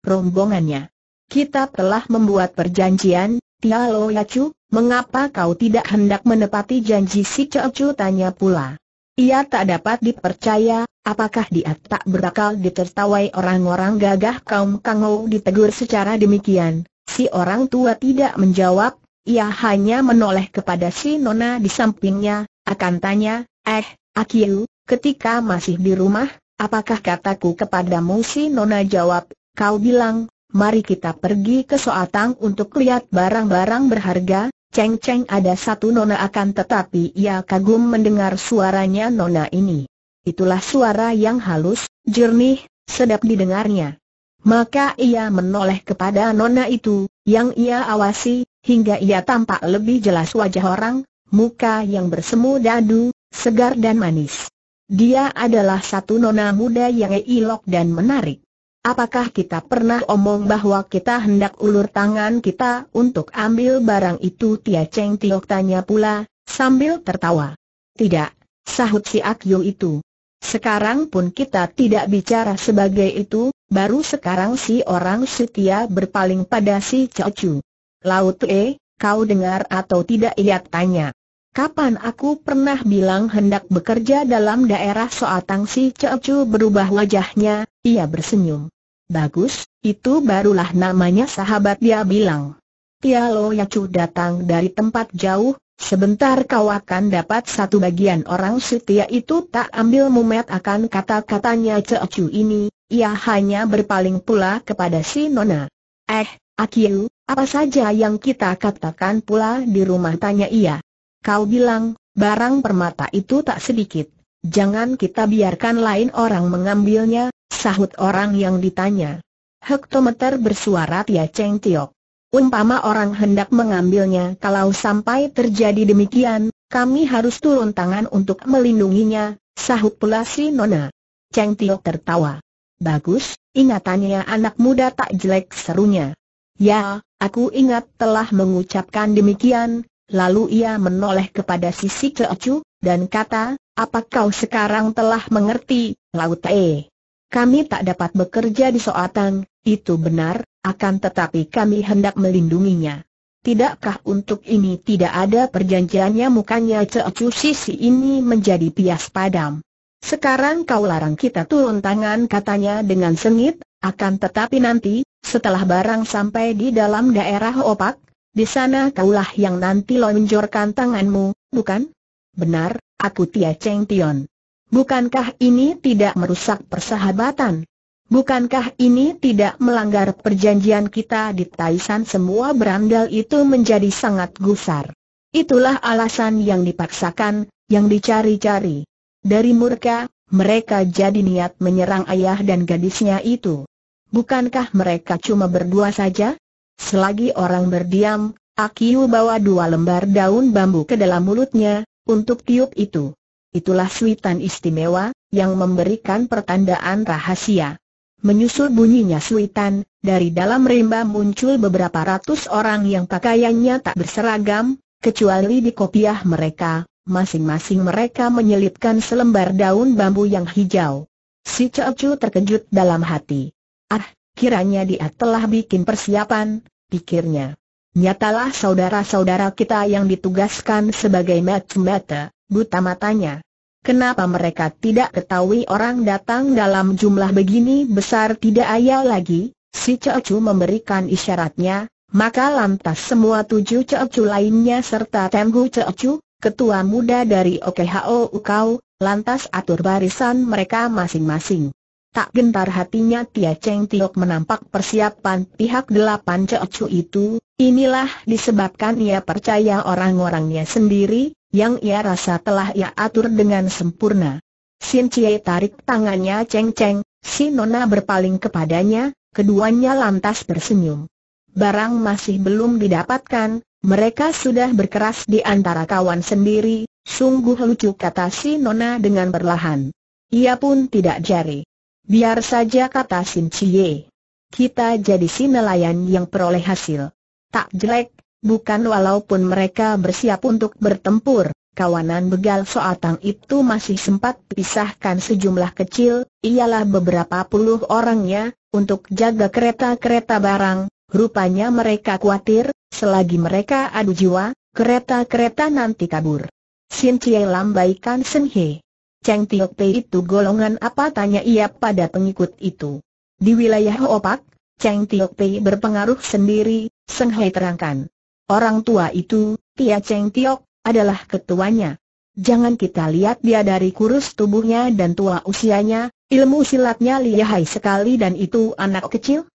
A: rombongannya. Kita telah membuat perjanjian, Tia Tialo Yacu, mengapa kau tidak hendak menepati janji si Ceocu tanya pula. Ia tak dapat dipercaya, apakah dia tak berakal ditertawai orang-orang gagah kaum Kangou ditegur secara demikian. Si orang tua tidak menjawab, ia hanya menoleh kepada si Nona di sampingnya, akan tanya, eh, Akiu, ketika masih di rumah, apakah kataku kepadamu si Nona jawab, kau bilang, mari kita pergi ke Soatang untuk lihat barang-barang berharga, Ceng Ceng ada satu Nona akan tetapi ia kagum mendengar suaranya Nona ini. Itulah suara yang halus, jernih, sedap didengarnya. Maka ia menoleh kepada Nona itu, yang ia awasi, hingga ia tampak lebih jelas wajah orang, muka yang bersemu dadu, segar dan manis. Dia adalah satu nona muda yang elok dan menarik. Apakah kita pernah omong bahwa kita hendak ulur tangan kita untuk ambil barang itu? Tia Cheng Tiok tanya pula, sambil tertawa. Tidak, sahut si Akyu itu. Sekarang pun kita tidak bicara sebagai itu, baru sekarang si orang setia berpaling pada si Chocu. Laut E, kau dengar atau tidak ia tanya. Kapan aku pernah bilang hendak bekerja dalam daerah Soatang si Cecu berubah wajahnya, ia bersenyum. Bagus, itu barulah namanya sahabat dia bilang. Pialo Yacu datang dari tempat jauh, sebentar kau akan dapat satu bagian orang setia itu tak ambil mumet akan kata-katanya Cecu ini, ia hanya berpaling pula kepada si Nona. Eh, Akiu, apa saja yang kita katakan pula di rumah tanya ia. Kau bilang, barang permata itu tak sedikit. Jangan kita biarkan lain orang mengambilnya, sahut orang yang ditanya. Hektometer bersuara Tia Cheng Tiok. Umpama orang hendak mengambilnya kalau sampai terjadi demikian, kami harus turun tangan untuk melindunginya, sahut pula si Nona. Cheng Tiok tertawa. Bagus, ingatannya anak muda tak jelek serunya. Ya, aku ingat telah mengucapkan demikian, lalu ia menoleh kepada sisi Keocu, dan kata, apa kau sekarang telah mengerti, laut E? Kami tak dapat bekerja di Soatang, itu benar, akan tetapi kami hendak melindunginya. Tidakkah untuk ini tidak ada perjanjiannya mukanya Ceocu sisi ini menjadi pias padam. Sekarang kau larang kita turun tangan katanya dengan sengit, akan tetapi nanti, setelah barang sampai di dalam daerah opak, di sana kaulah yang nanti lonjorkan tanganmu, bukan? Benar, aku Tia Cheng Tion. Bukankah ini tidak merusak persahabatan? Bukankah ini tidak melanggar perjanjian kita di Taisan semua berandal itu menjadi sangat gusar? Itulah alasan yang dipaksakan, yang dicari-cari. Dari murka, mereka jadi niat menyerang ayah dan gadisnya itu. Bukankah mereka cuma berdua saja? Selagi orang berdiam, Akiu bawa dua lembar daun bambu ke dalam mulutnya, untuk tiup itu. Itulah suitan istimewa, yang memberikan pertandaan rahasia. Menyusul bunyinya suitan, dari dalam rimba muncul beberapa ratus orang yang pakaiannya tak berseragam, kecuali di kopiah mereka, masing-masing mereka menyelipkan selembar daun bambu yang hijau. Si Cecu terkejut dalam hati. Ah, kiranya dia telah bikin persiapan, pikirnya. Nyatalah saudara-saudara kita yang ditugaskan sebagai mata-mata, buta matanya. Kenapa mereka tidak ketahui orang datang dalam jumlah begini besar tidak ayal lagi? Si Cecu memberikan isyaratnya, maka lantas semua tujuh Cecu lainnya serta Tenggu Cecu, ketua muda dari OKHO Ukau, lantas atur barisan mereka masing-masing. Tak gentar hatinya Tia Cheng Tiok menampak persiapan pihak delapan cecu itu, inilah disebabkan ia percaya orang-orangnya sendiri, yang ia rasa telah ia atur dengan sempurna. Sin Cie tarik tangannya Cheng Cheng, si Nona berpaling kepadanya, keduanya lantas bersenyum. Barang masih belum didapatkan, mereka sudah berkeras di antara kawan sendiri, sungguh lucu kata si Nona dengan perlahan. Ia pun tidak jari. Biar saja kata Sim Cie. Kita jadi si nelayan yang peroleh hasil. Tak jelek, bukan walaupun mereka bersiap untuk bertempur. Kawanan begal Soatang itu masih sempat pisahkan sejumlah kecil, ialah beberapa puluh orangnya, untuk jaga kereta-kereta barang. Rupanya mereka khawatir, selagi mereka adu jiwa, kereta-kereta nanti kabur. Sin Cie lambaikan Sen He. Cheng Tiok Pei itu golongan apa tanya ia pada pengikut itu. Di wilayah Opak, Cheng Tiok Pei berpengaruh sendiri, Seng Hei terangkan. Orang tua itu, Tia Cheng Tiok, adalah ketuanya. Jangan kita lihat dia dari kurus tubuhnya dan tua usianya, ilmu silatnya lihai sekali dan itu anak kecil?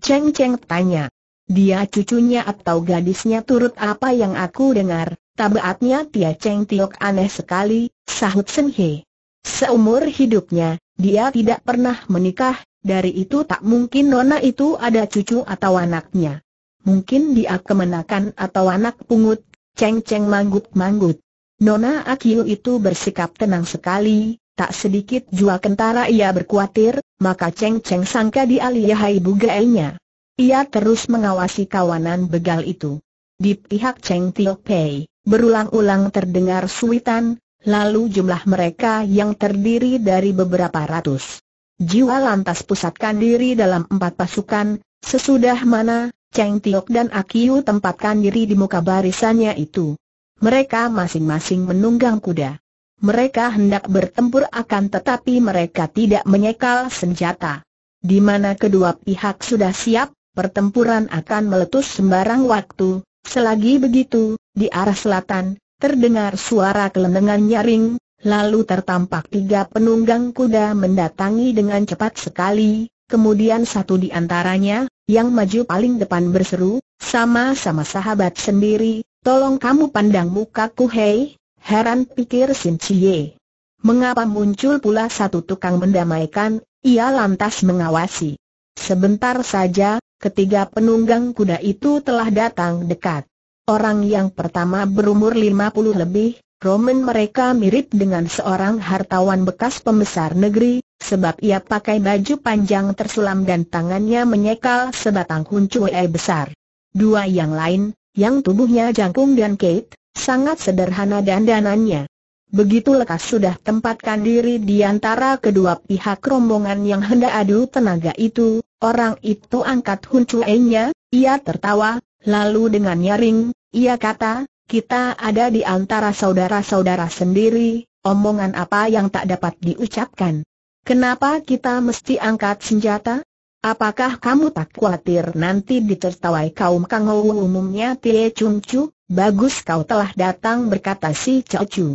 A: Cheng Cheng tanya. Dia cucunya atau gadisnya turut apa yang aku dengar, tabaatnya Tia Cheng Tiok aneh sekali, sahut Sen He. Seumur hidupnya, dia tidak pernah menikah, dari itu tak mungkin Nona itu ada cucu atau anaknya. Mungkin dia kemenakan atau anak pungut, ceng-ceng manggut-manggut. Nona Akiu itu bersikap tenang sekali, tak sedikit jua kentara ia berkuatir, maka ceng-ceng sangka dia lihai bugainya. Ia terus mengawasi kawanan begal itu. Di pihak Cheng Tio Pei, berulang-ulang terdengar suitan, lalu jumlah mereka yang terdiri dari beberapa ratus. Jiwa lantas pusatkan diri dalam empat pasukan, sesudah mana, Cheng Tiok dan Akiu tempatkan diri di muka barisannya itu. Mereka masing-masing menunggang kuda. Mereka hendak bertempur akan tetapi mereka tidak menyekal senjata. Di mana kedua pihak sudah siap, pertempuran akan meletus sembarang waktu, selagi begitu, di arah selatan, Terdengar suara kelenengan nyaring, lalu tertampak tiga penunggang kuda mendatangi dengan cepat sekali, kemudian satu di antaranya, yang maju paling depan berseru, sama-sama sahabat sendiri, tolong kamu pandang mukaku hei, heran pikir Sin Chie. Mengapa muncul pula satu tukang mendamaikan, ia lantas mengawasi. Sebentar saja, ketiga penunggang kuda itu telah datang dekat. Orang yang pertama berumur 50 lebih, Roman mereka mirip dengan seorang hartawan bekas pembesar negeri, sebab ia pakai baju panjang tersulam dan tangannya menyekal sebatang huncuai besar. Dua yang lain, yang tubuhnya jangkung dan Kate, sangat sederhana dan dandanannya. Begitu lekas sudah tempatkan diri di antara kedua pihak rombongan yang hendak adu tenaga itu, orang itu angkat huncuainya, ia tertawa, lalu dengan nyaring, ia kata, kita ada di antara saudara-saudara sendiri, omongan apa yang tak dapat diucapkan. Kenapa kita mesti angkat senjata? Apakah kamu tak khawatir nanti ditertawai kaum kangowu umumnya Tie Chung Chu? Bagus kau telah datang berkata si Chow Chu.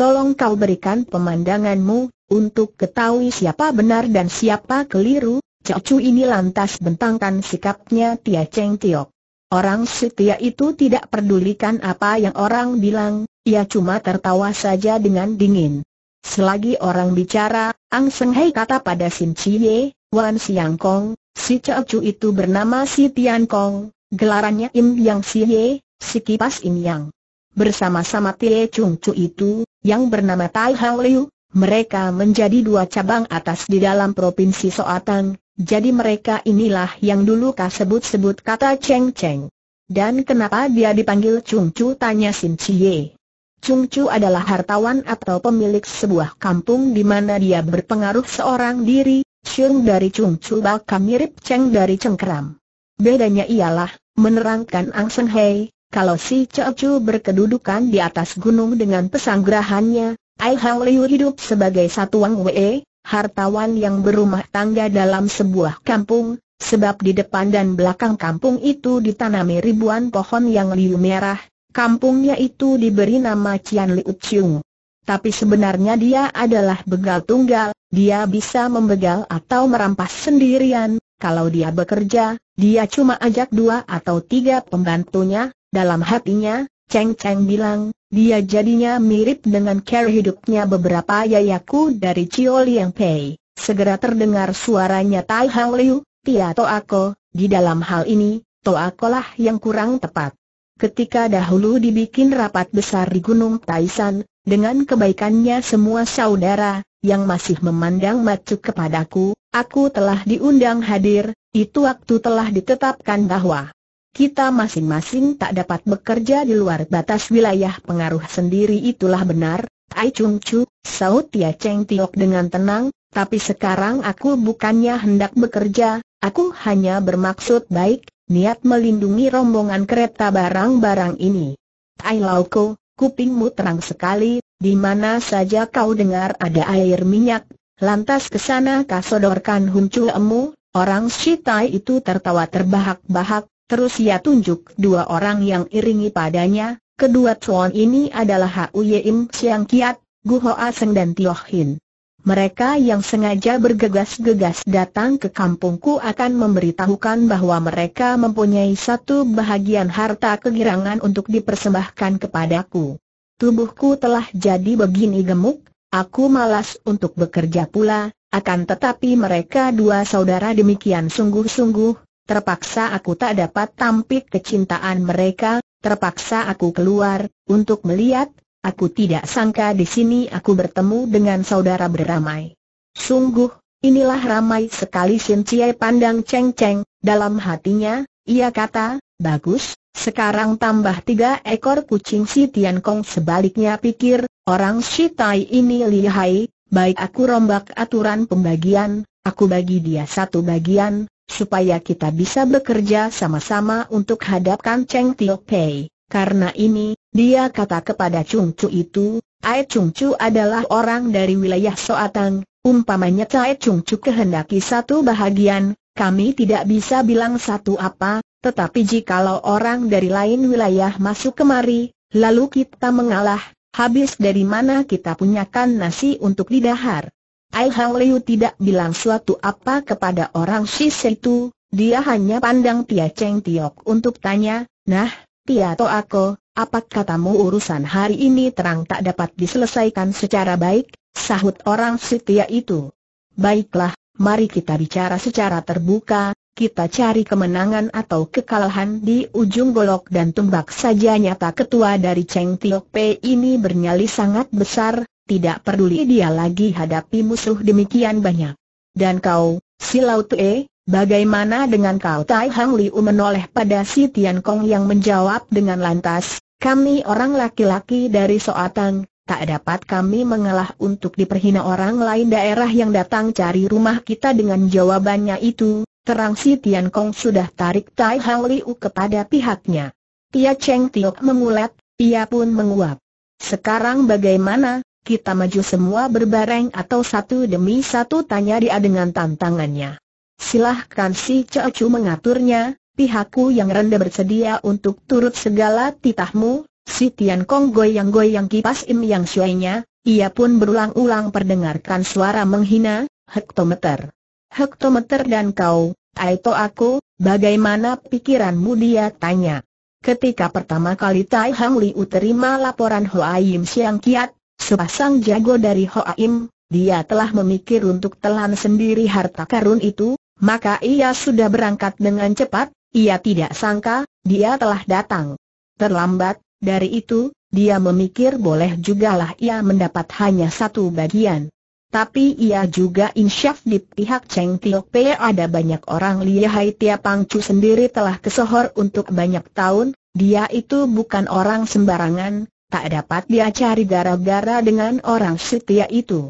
A: Tolong kau berikan pemandanganmu, untuk ketahui siapa benar dan siapa keliru, Chow Chu ini lantas bentangkan sikapnya Tia Cheng Tiok. Orang setia itu tidak pedulikan apa yang orang bilang, ia cuma tertawa saja dengan dingin. Selagi orang bicara, Ang Seng Hei kata pada Sin Cie, Wan Siang Kong, si Chu itu bernama Si Tian Kong, gelarannya Im Yang Chie, si Kipas Im Yang. Bersama-sama Tie Chung Chu itu, yang bernama Tai Hang Liu, mereka menjadi dua cabang atas di dalam provinsi Soatang. Jadi mereka inilah yang dulu kau sebut-sebut kata Cheng Cheng. Dan kenapa dia dipanggil Chung Chu tanya Sin Chie. Chung Chu adalah hartawan atau pemilik sebuah kampung di mana dia berpengaruh seorang diri, Xiong dari Chung Chu bakal mirip Cheng dari Cengkeram. Bedanya ialah, menerangkan Ang Seng Hei, kalau si Cheng Chu berkedudukan di atas gunung dengan pesanggrahannya, Ai Hang Liu hidup sebagai satuang Wei hartawan yang berumah tangga dalam sebuah kampung, sebab di depan dan belakang kampung itu ditanami ribuan pohon yang liu merah, kampungnya itu diberi nama Cian Liu Chiung. Tapi sebenarnya dia adalah begal tunggal, dia bisa membegal atau merampas sendirian, kalau dia bekerja, dia cuma ajak dua atau tiga pembantunya, dalam hatinya, Cheng Cheng bilang, dia jadinya mirip dengan cara hidupnya beberapa yayaku dari Chio Liang Pei. Segera terdengar suaranya Tai Hang Liu, Tia Toako, di dalam hal ini, Toako lah yang kurang tepat. Ketika dahulu dibikin rapat besar di Gunung Taishan, dengan kebaikannya semua saudara, yang masih memandang macu kepadaku, aku telah diundang hadir, itu waktu telah ditetapkan bahwa kita masing-masing tak dapat bekerja di luar batas wilayah pengaruh sendiri itulah benar, Tai Chung Chu, saut Tia Cheng Tiok dengan tenang, tapi sekarang aku bukannya hendak bekerja, aku hanya bermaksud baik, niat melindungi rombongan kereta barang-barang ini. Tai Lauko, kupingmu terang sekali, di mana saja kau dengar ada air minyak, lantas ke sana kasodorkan huncu emu, orang Shitai itu tertawa terbahak-bahak, Terus ia tunjuk dua orang yang iringi padanya, kedua tuan ini adalah Hauye Im Siang Kiat, Gu Hoa Seng dan Tio Hin. Mereka yang sengaja bergegas-gegas datang ke kampungku akan memberitahukan bahwa mereka mempunyai satu bahagian harta kegirangan untuk dipersembahkan kepadaku. Tubuhku telah jadi begini gemuk, aku malas untuk bekerja pula, akan tetapi mereka dua saudara demikian sungguh-sungguh, terpaksa aku tak dapat tampik kecintaan mereka, terpaksa aku keluar, untuk melihat, aku tidak sangka di sini aku bertemu dengan saudara beramai. Sungguh, inilah ramai sekali Shin pandang Cheng Cheng, dalam hatinya, ia kata, bagus, sekarang tambah tiga ekor kucing si Tian Kong sebaliknya pikir, orang si Tai ini lihai, baik aku rombak aturan pembagian, aku bagi dia satu bagian, supaya kita bisa bekerja sama-sama untuk hadapkan Cheng Tio Pei. Karena ini, dia kata kepada Chung Chu itu, Ai Chung Chu adalah orang dari wilayah Soatang, umpamanya Ai Chung Chu kehendaki satu bahagian, kami tidak bisa bilang satu apa, tetapi jikalau orang dari lain wilayah masuk kemari, lalu kita mengalah, habis dari mana kita punyakan nasi untuk didahar. Ai Hang Liu tidak bilang suatu apa kepada orang Sis itu, dia hanya pandang Tia Cheng Tiok untuk tanya, nah, Tia Toako, apa katamu urusan hari ini terang tak dapat diselesaikan secara baik, sahut orang setia itu. Baiklah, mari kita bicara secara terbuka, kita cari kemenangan atau kekalahan di ujung golok dan tumbak saja nyata ketua dari Cheng Tiok P ini bernyali sangat besar, tidak peduli dia lagi hadapi musuh demikian banyak. Dan kau, si laut Tue, bagaimana dengan kau? Tai Hang Liu menoleh pada si Tian Kong yang menjawab dengan lantas, kami orang laki-laki dari Soatang, tak dapat kami mengalah untuk diperhina orang lain daerah yang datang cari rumah kita dengan jawabannya itu, terang si Tian Kong sudah tarik Tai Hang Liu kepada pihaknya. Tia Cheng Tiok mengulat, ia pun menguap. Sekarang bagaimana, kita maju semua berbareng atau satu demi satu tanya dia dengan tantangannya. Silahkan si Cecu mengaturnya, pihakku yang rendah bersedia untuk turut segala titahmu, si Tian Kong goyang-goyang kipas im yang syuainya, ia pun berulang-ulang perdengarkan suara menghina, hektometer. Hektometer dan kau, Taito aku, bagaimana pikiranmu dia tanya. Ketika pertama kali Tai Hang Liu terima laporan Hoa Yim Siang Kiat, Sepasang jago dari Hoaim, dia telah memikir untuk telan sendiri harta karun itu, maka ia sudah berangkat dengan cepat, ia tidak sangka, dia telah datang. Terlambat, dari itu, dia memikir boleh jugalah ia mendapat hanya satu bagian. Tapi ia juga insyaf di pihak Cheng Tiok Pe ada banyak orang lihai Tia Pangcu sendiri telah kesohor untuk banyak tahun, dia itu bukan orang sembarangan, tak dapat dia cari gara-gara dengan orang setia itu.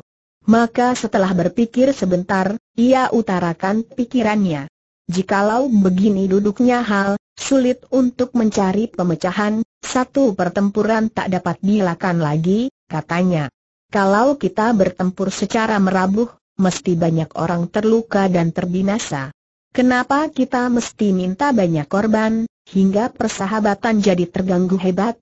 A: Maka setelah berpikir sebentar, ia utarakan pikirannya. Jikalau begini duduknya hal, sulit untuk mencari pemecahan, satu pertempuran tak dapat dilakukan lagi, katanya. Kalau kita bertempur secara merabuh, mesti banyak orang terluka dan terbinasa. Kenapa kita mesti minta banyak korban, hingga persahabatan jadi terganggu hebat?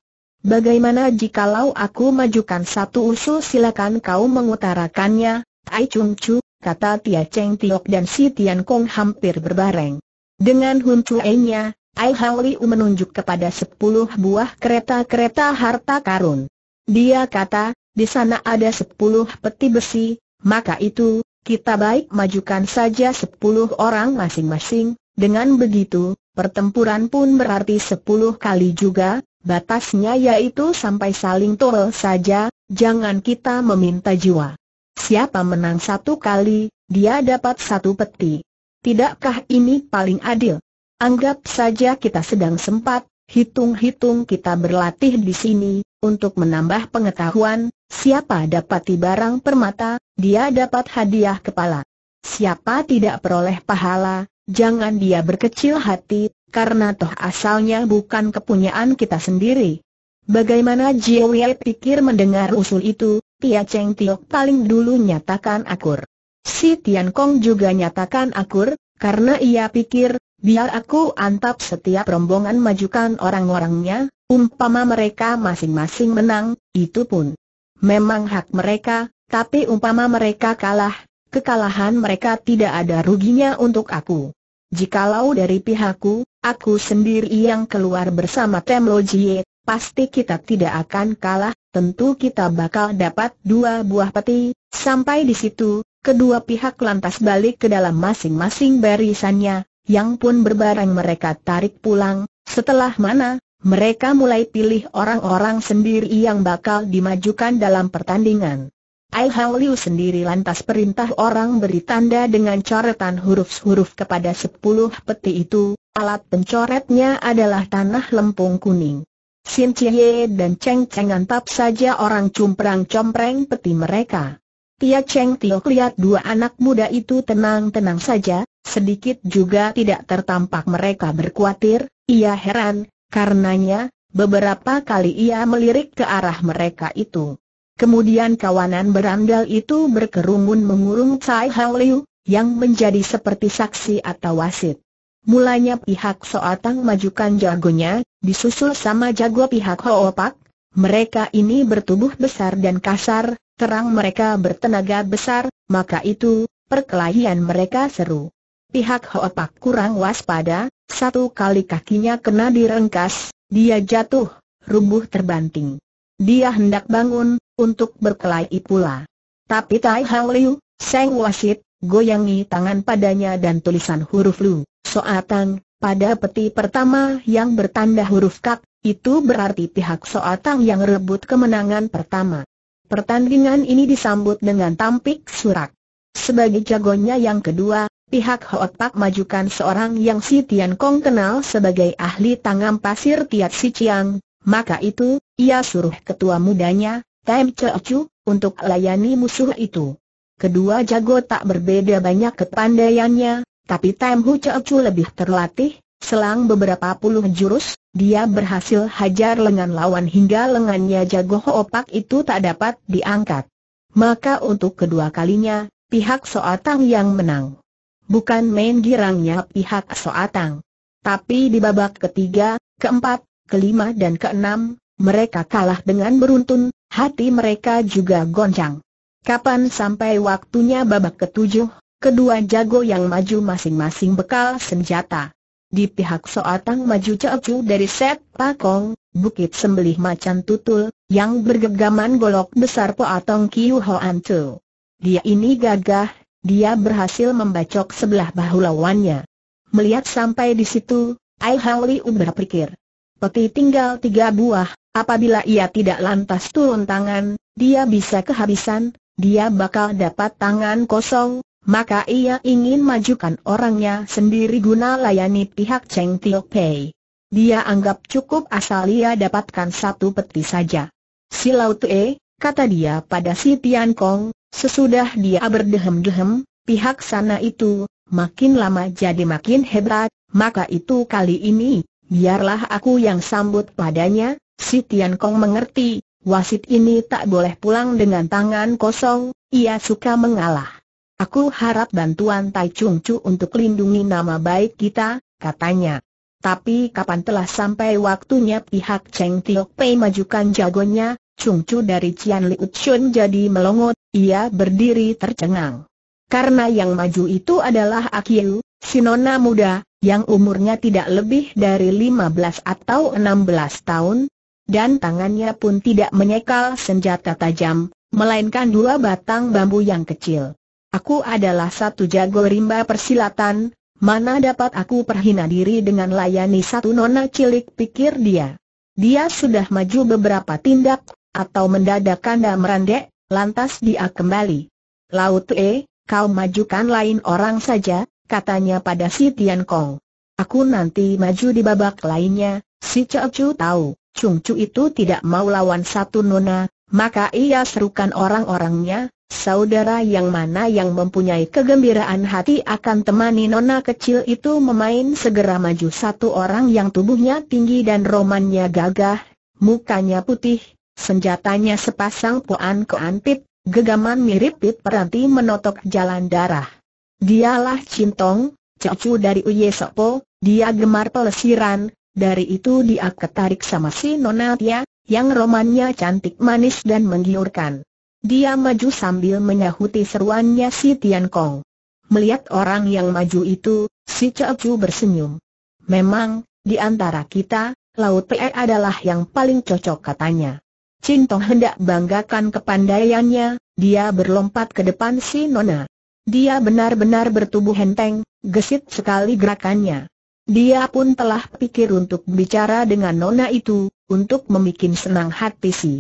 A: Bagaimana jikalau aku majukan satu usul silakan kau mengutarakannya, Ai Chung Chu, kata Tia Cheng Tiok dan si Tian Kong hampir berbareng. Dengan Hun Cue-nya, Ai Hao U menunjuk kepada sepuluh buah kereta-kereta harta karun. Dia kata, di sana ada sepuluh peti besi, maka itu, kita baik majukan saja sepuluh orang masing-masing, dengan begitu, pertempuran pun berarti sepuluh kali juga, Batasnya yaitu sampai saling tol saja, jangan kita meminta jiwa. Siapa menang satu kali, dia dapat satu peti. Tidakkah ini paling adil? Anggap saja kita sedang sempat, hitung-hitung kita berlatih di sini, untuk menambah pengetahuan, siapa dapati barang permata, dia dapat hadiah kepala. Siapa tidak peroleh pahala, jangan dia berkecil hati, karena toh asalnya bukan kepunyaan kita sendiri. Bagaimana Wei pikir mendengar usul itu, Tia Cheng Tiok paling dulu nyatakan akur. Si Tian Kong juga nyatakan akur, karena ia pikir, biar aku antap setiap rombongan majukan orang-orangnya, umpama mereka masing-masing menang, itu pun memang hak mereka, tapi umpama mereka kalah, kekalahan mereka tidak ada ruginya untuk aku. Jikalau dari pihakku, aku sendiri yang keluar bersama Tem Jie, pasti kita tidak akan kalah, tentu kita bakal dapat dua buah peti. Sampai di situ, kedua pihak lantas balik ke dalam masing-masing barisannya, yang pun berbareng mereka tarik pulang, setelah mana, mereka mulai pilih orang-orang sendiri yang bakal dimajukan dalam pertandingan. Ai Hao Liu sendiri lantas perintah orang beri tanda dengan coretan huruf-huruf kepada sepuluh peti itu, alat pencoretnya adalah tanah lempung kuning. Sin Chie dan Cheng Cheng antap saja orang cumprang-compreng peti mereka. Tia Cheng Tio lihat dua anak muda itu tenang-tenang saja, sedikit juga tidak tertampak mereka berkuatir, ia heran, karenanya, beberapa kali ia melirik ke arah mereka itu. Kemudian kawanan berandal itu berkerumun mengurung Cai Hao Liu, yang menjadi seperti saksi atau wasit. Mulanya pihak Soatang majukan jagonya, disusul sama jago pihak Hoa Pak. Mereka ini bertubuh besar dan kasar, terang mereka bertenaga besar, maka itu, perkelahian mereka seru. Pihak Hoa Pak kurang waspada, satu kali kakinya kena direngkas, dia jatuh, rubuh terbanting. Dia hendak bangun, untuk berkelahi pula. Tapi Tai Hang Liu, Seng Wasit, goyangi tangan padanya dan tulisan huruf Lu, Soatang, pada peti pertama yang bertanda huruf Kak, itu berarti pihak Soatang yang rebut kemenangan pertama. Pertandingan ini disambut dengan tampik surak. Sebagai jagonya yang kedua, pihak Hoat Pak majukan seorang yang si Tian Kong kenal sebagai ahli tangan pasir Tiat Si Chiang, maka itu, ia suruh ketua mudanya, Tam Chu, untuk layani musuh itu. Kedua jago tak berbeda banyak kepandaiannya, tapi Tam Chu lebih terlatih, selang beberapa puluh jurus, dia berhasil hajar lengan lawan hingga lengannya jago opak itu tak dapat diangkat. Maka untuk kedua kalinya, pihak Soatang yang menang. Bukan main girangnya pihak Soatang. Tapi di babak ketiga, keempat, kelima dan keenam, mereka kalah dengan beruntun, hati mereka juga goncang. Kapan sampai waktunya babak ketujuh, kedua jago yang maju masing-masing bekal senjata. Di pihak Soatang maju Cecu dari Set Pakong, Bukit Sembelih Macan Tutul, yang bergegaman golok besar Poatong Kiu Hoan Tu. Dia ini gagah, dia berhasil membacok sebelah bahu lawannya. Melihat sampai di situ, Ai Hang Liu berpikir peti tinggal tiga buah, apabila ia tidak lantas turun tangan, dia bisa kehabisan, dia bakal dapat tangan kosong, maka ia ingin majukan orangnya sendiri guna layani pihak Cheng Tio Pei. Dia anggap cukup asal ia dapatkan satu peti saja. Si Lau Tue, kata dia pada si Tian Kong, sesudah dia berdehem-dehem, pihak sana itu, makin lama jadi makin hebat, maka itu kali ini, Biarlah aku yang sambut padanya, si Tian Kong mengerti, wasit ini tak boleh pulang dengan tangan kosong, ia suka mengalah. Aku harap bantuan Tai Chung Chu untuk lindungi nama baik kita, katanya. Tapi kapan telah sampai waktunya pihak Cheng Tiok Pei majukan jagonya, Chung Chu dari Cian Liu Chun jadi melongot, ia berdiri tercengang. Karena yang maju itu adalah Akiu, Si nona muda, yang umurnya tidak lebih dari 15 atau 16 tahun, dan tangannya pun tidak menyekal senjata tajam, melainkan dua batang bambu yang kecil. Aku adalah satu jago rimba persilatan, mana dapat aku perhina diri dengan layani satu nona cilik pikir dia. Dia sudah maju beberapa tindak, atau mendadak kanda merandek, lantas dia kembali. Laut E, kau majukan lain orang saja, katanya pada si Tian Kong. Aku nanti maju di babak lainnya, si Chao Chu tahu, Chung Chu itu tidak mau lawan satu nona, maka ia serukan orang-orangnya, saudara yang mana yang mempunyai kegembiraan hati akan temani nona kecil itu memain segera maju satu orang yang tubuhnya tinggi dan romannya gagah, mukanya putih, senjatanya sepasang poan keantip, gegaman mirip pit peranti menotok jalan darah. Dialah Cintong, cucu dari Uye Sopo, dia gemar pelesiran, dari itu dia ketarik sama si Nona Tia, yang romannya cantik manis dan menggiurkan. Dia maju sambil menyahuti seruannya si Tian Kong. Melihat orang yang maju itu, si cucu bersenyum. Memang, di antara kita, Laut PE adalah yang paling cocok katanya. Cintong hendak banggakan kepandaiannya, dia berlompat ke depan si Nona. Dia benar-benar bertubuh henteng, gesit sekali gerakannya. Dia pun telah pikir untuk bicara dengan Nona itu, untuk membuat senang hati si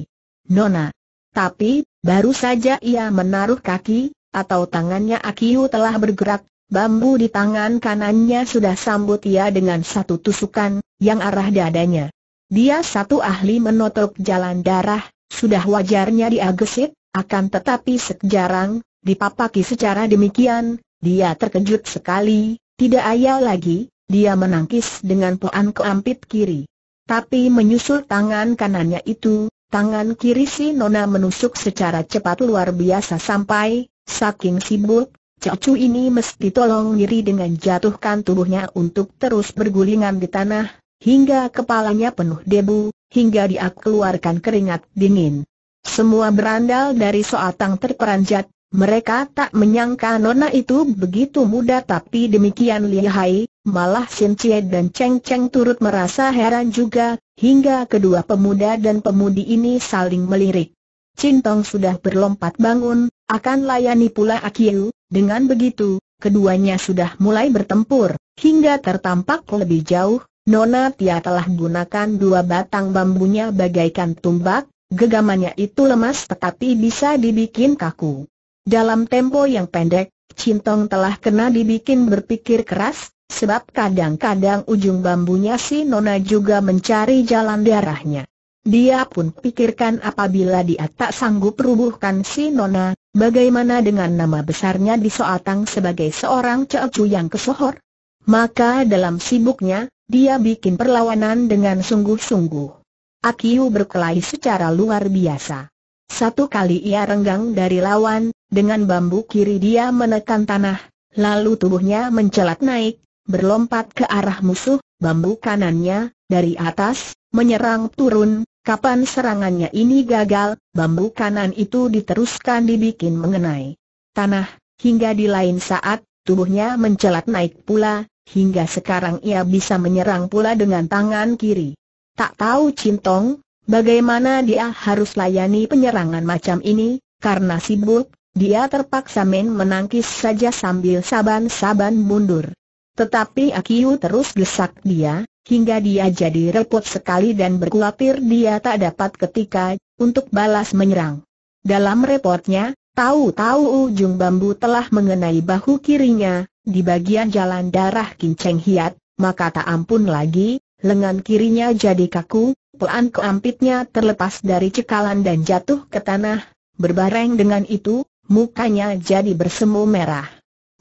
A: Nona. Tapi, baru saja ia menaruh kaki, atau tangannya Akiu telah bergerak, bambu di tangan kanannya sudah sambut ia dengan satu tusukan, yang arah dadanya. Dia satu ahli menotok jalan darah, sudah wajarnya dia gesit, akan tetapi sejarang, Dipapaki secara demikian, dia terkejut sekali, tidak ayal lagi, dia menangkis dengan poan keampit kiri. Tapi menyusul tangan kanannya itu, tangan kiri si Nona menusuk secara cepat luar biasa sampai, saking sibuk, Cacu ini mesti tolong diri dengan jatuhkan tubuhnya untuk terus bergulingan di tanah, hingga kepalanya penuh debu, hingga dia keluarkan keringat dingin. Semua berandal dari soatang terperanjat, mereka tak menyangka nona itu begitu muda tapi demikian lihai, malah Sin Cie dan Cheng Cheng turut merasa heran juga, hingga kedua pemuda dan pemudi ini saling melirik. Cintong sudah berlompat bangun, akan layani pula Akiu, dengan begitu, keduanya sudah mulai bertempur, hingga tertampak lebih jauh, Nona Tia telah gunakan dua batang bambunya bagaikan tumbak, Gegamannya itu lemas tetapi bisa dibikin kaku. Dalam tempo yang pendek, Cintong telah kena dibikin berpikir keras, sebab kadang-kadang ujung bambunya si Nona juga mencari jalan darahnya. Dia pun pikirkan apabila dia tak sanggup rubuhkan si Nona, bagaimana dengan nama besarnya di Soatang sebagai seorang cecu yang kesohor? Maka dalam sibuknya, dia bikin perlawanan dengan sungguh-sungguh. Akiu berkelahi secara luar biasa. Satu kali ia renggang dari lawan, dengan bambu kiri dia menekan tanah, lalu tubuhnya mencelat naik, berlompat ke arah musuh, bambu kanannya, dari atas, menyerang turun, kapan serangannya ini gagal, bambu kanan itu diteruskan dibikin mengenai tanah, hingga di lain saat, tubuhnya mencelat naik pula, hingga sekarang ia bisa menyerang pula dengan tangan kiri. Tak tahu Cintong, bagaimana dia harus layani penyerangan macam ini, karena sibuk, dia terpaksa main menangkis saja sambil saban-saban mundur. Tetapi Akiu terus gesak dia, hingga dia jadi repot sekali dan berkulatir dia tak dapat ketika, untuk balas menyerang. Dalam repotnya, tahu-tahu ujung bambu telah mengenai bahu kirinya, di bagian jalan darah kinceng hiat, maka tak ampun lagi, lengan kirinya jadi kaku, pelan keampitnya terlepas dari cekalan dan jatuh ke tanah, berbareng dengan itu, mukanya jadi bersemu merah.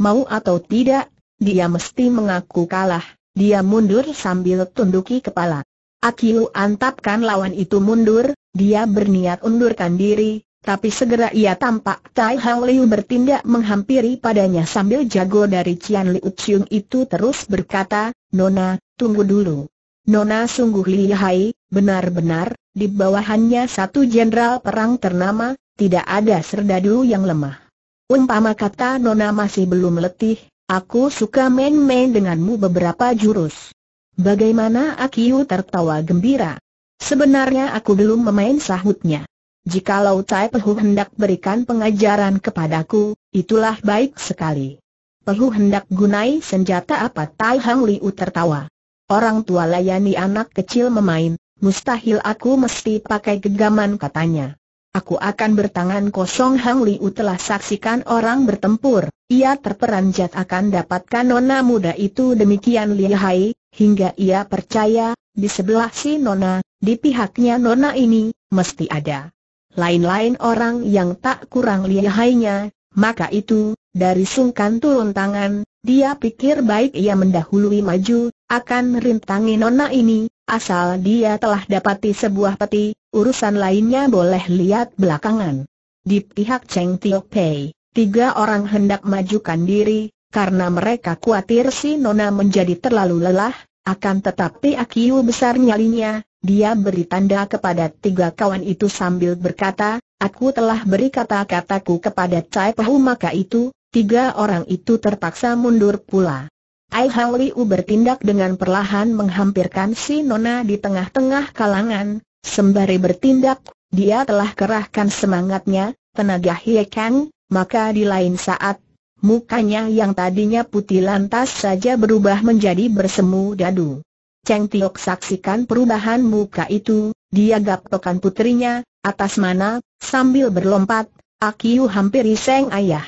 A: Mau atau tidak, dia mesti mengaku kalah, dia mundur sambil tunduki kepala. Akiu antapkan lawan itu mundur, dia berniat undurkan diri, tapi segera ia tampak Tai Hang Liu bertindak menghampiri padanya sambil jago dari Cian Liu Chiung itu terus berkata, Nona, tunggu dulu. Nona sungguh lihai, benar-benar, di bawahannya satu jenderal perang ternama, tidak ada serdadu yang lemah. Umpama kata Nona masih belum letih, aku suka main-main denganmu beberapa jurus. Bagaimana Akiu tertawa gembira? Sebenarnya aku belum memain sahutnya. Jikalau Tai Pehu hendak berikan pengajaran kepadaku, itulah baik sekali. Pehu hendak gunai senjata apa Tai Hang Liu tertawa. Orang tua layani anak kecil memain, mustahil aku mesti pakai gegaman katanya. Aku akan bertangan kosong Hang Liu telah saksikan orang bertempur, ia terperanjat akan dapatkan nona muda itu demikian lihai, hingga ia percaya, di sebelah si nona, di pihaknya nona ini, mesti ada lain-lain orang yang tak kurang lihainya, maka itu, dari sungkan turun tangan, dia pikir baik ia mendahului maju, akan rintangi nona ini, Asal dia telah dapati sebuah peti, urusan lainnya boleh lihat belakangan. Di pihak Cheng Tio Pei, tiga orang hendak majukan diri, karena mereka khawatir si Nona menjadi terlalu lelah, akan tetapi akiu besar nyalinya, dia beri tanda kepada tiga kawan itu sambil berkata, aku telah beri kata-kataku kepada Cai Pahu maka itu, tiga orang itu terpaksa mundur pula. Ai Li U bertindak dengan perlahan menghampirkan si Nona di tengah-tengah kalangan, sembari bertindak, dia telah kerahkan semangatnya, tenaga Hie Kang, maka di lain saat, mukanya yang tadinya putih lantas saja berubah menjadi bersemu dadu. Cheng Tiok saksikan perubahan muka itu, dia gaptokan putrinya, atas mana, sambil berlompat, Akiu hampiri Seng Ayah.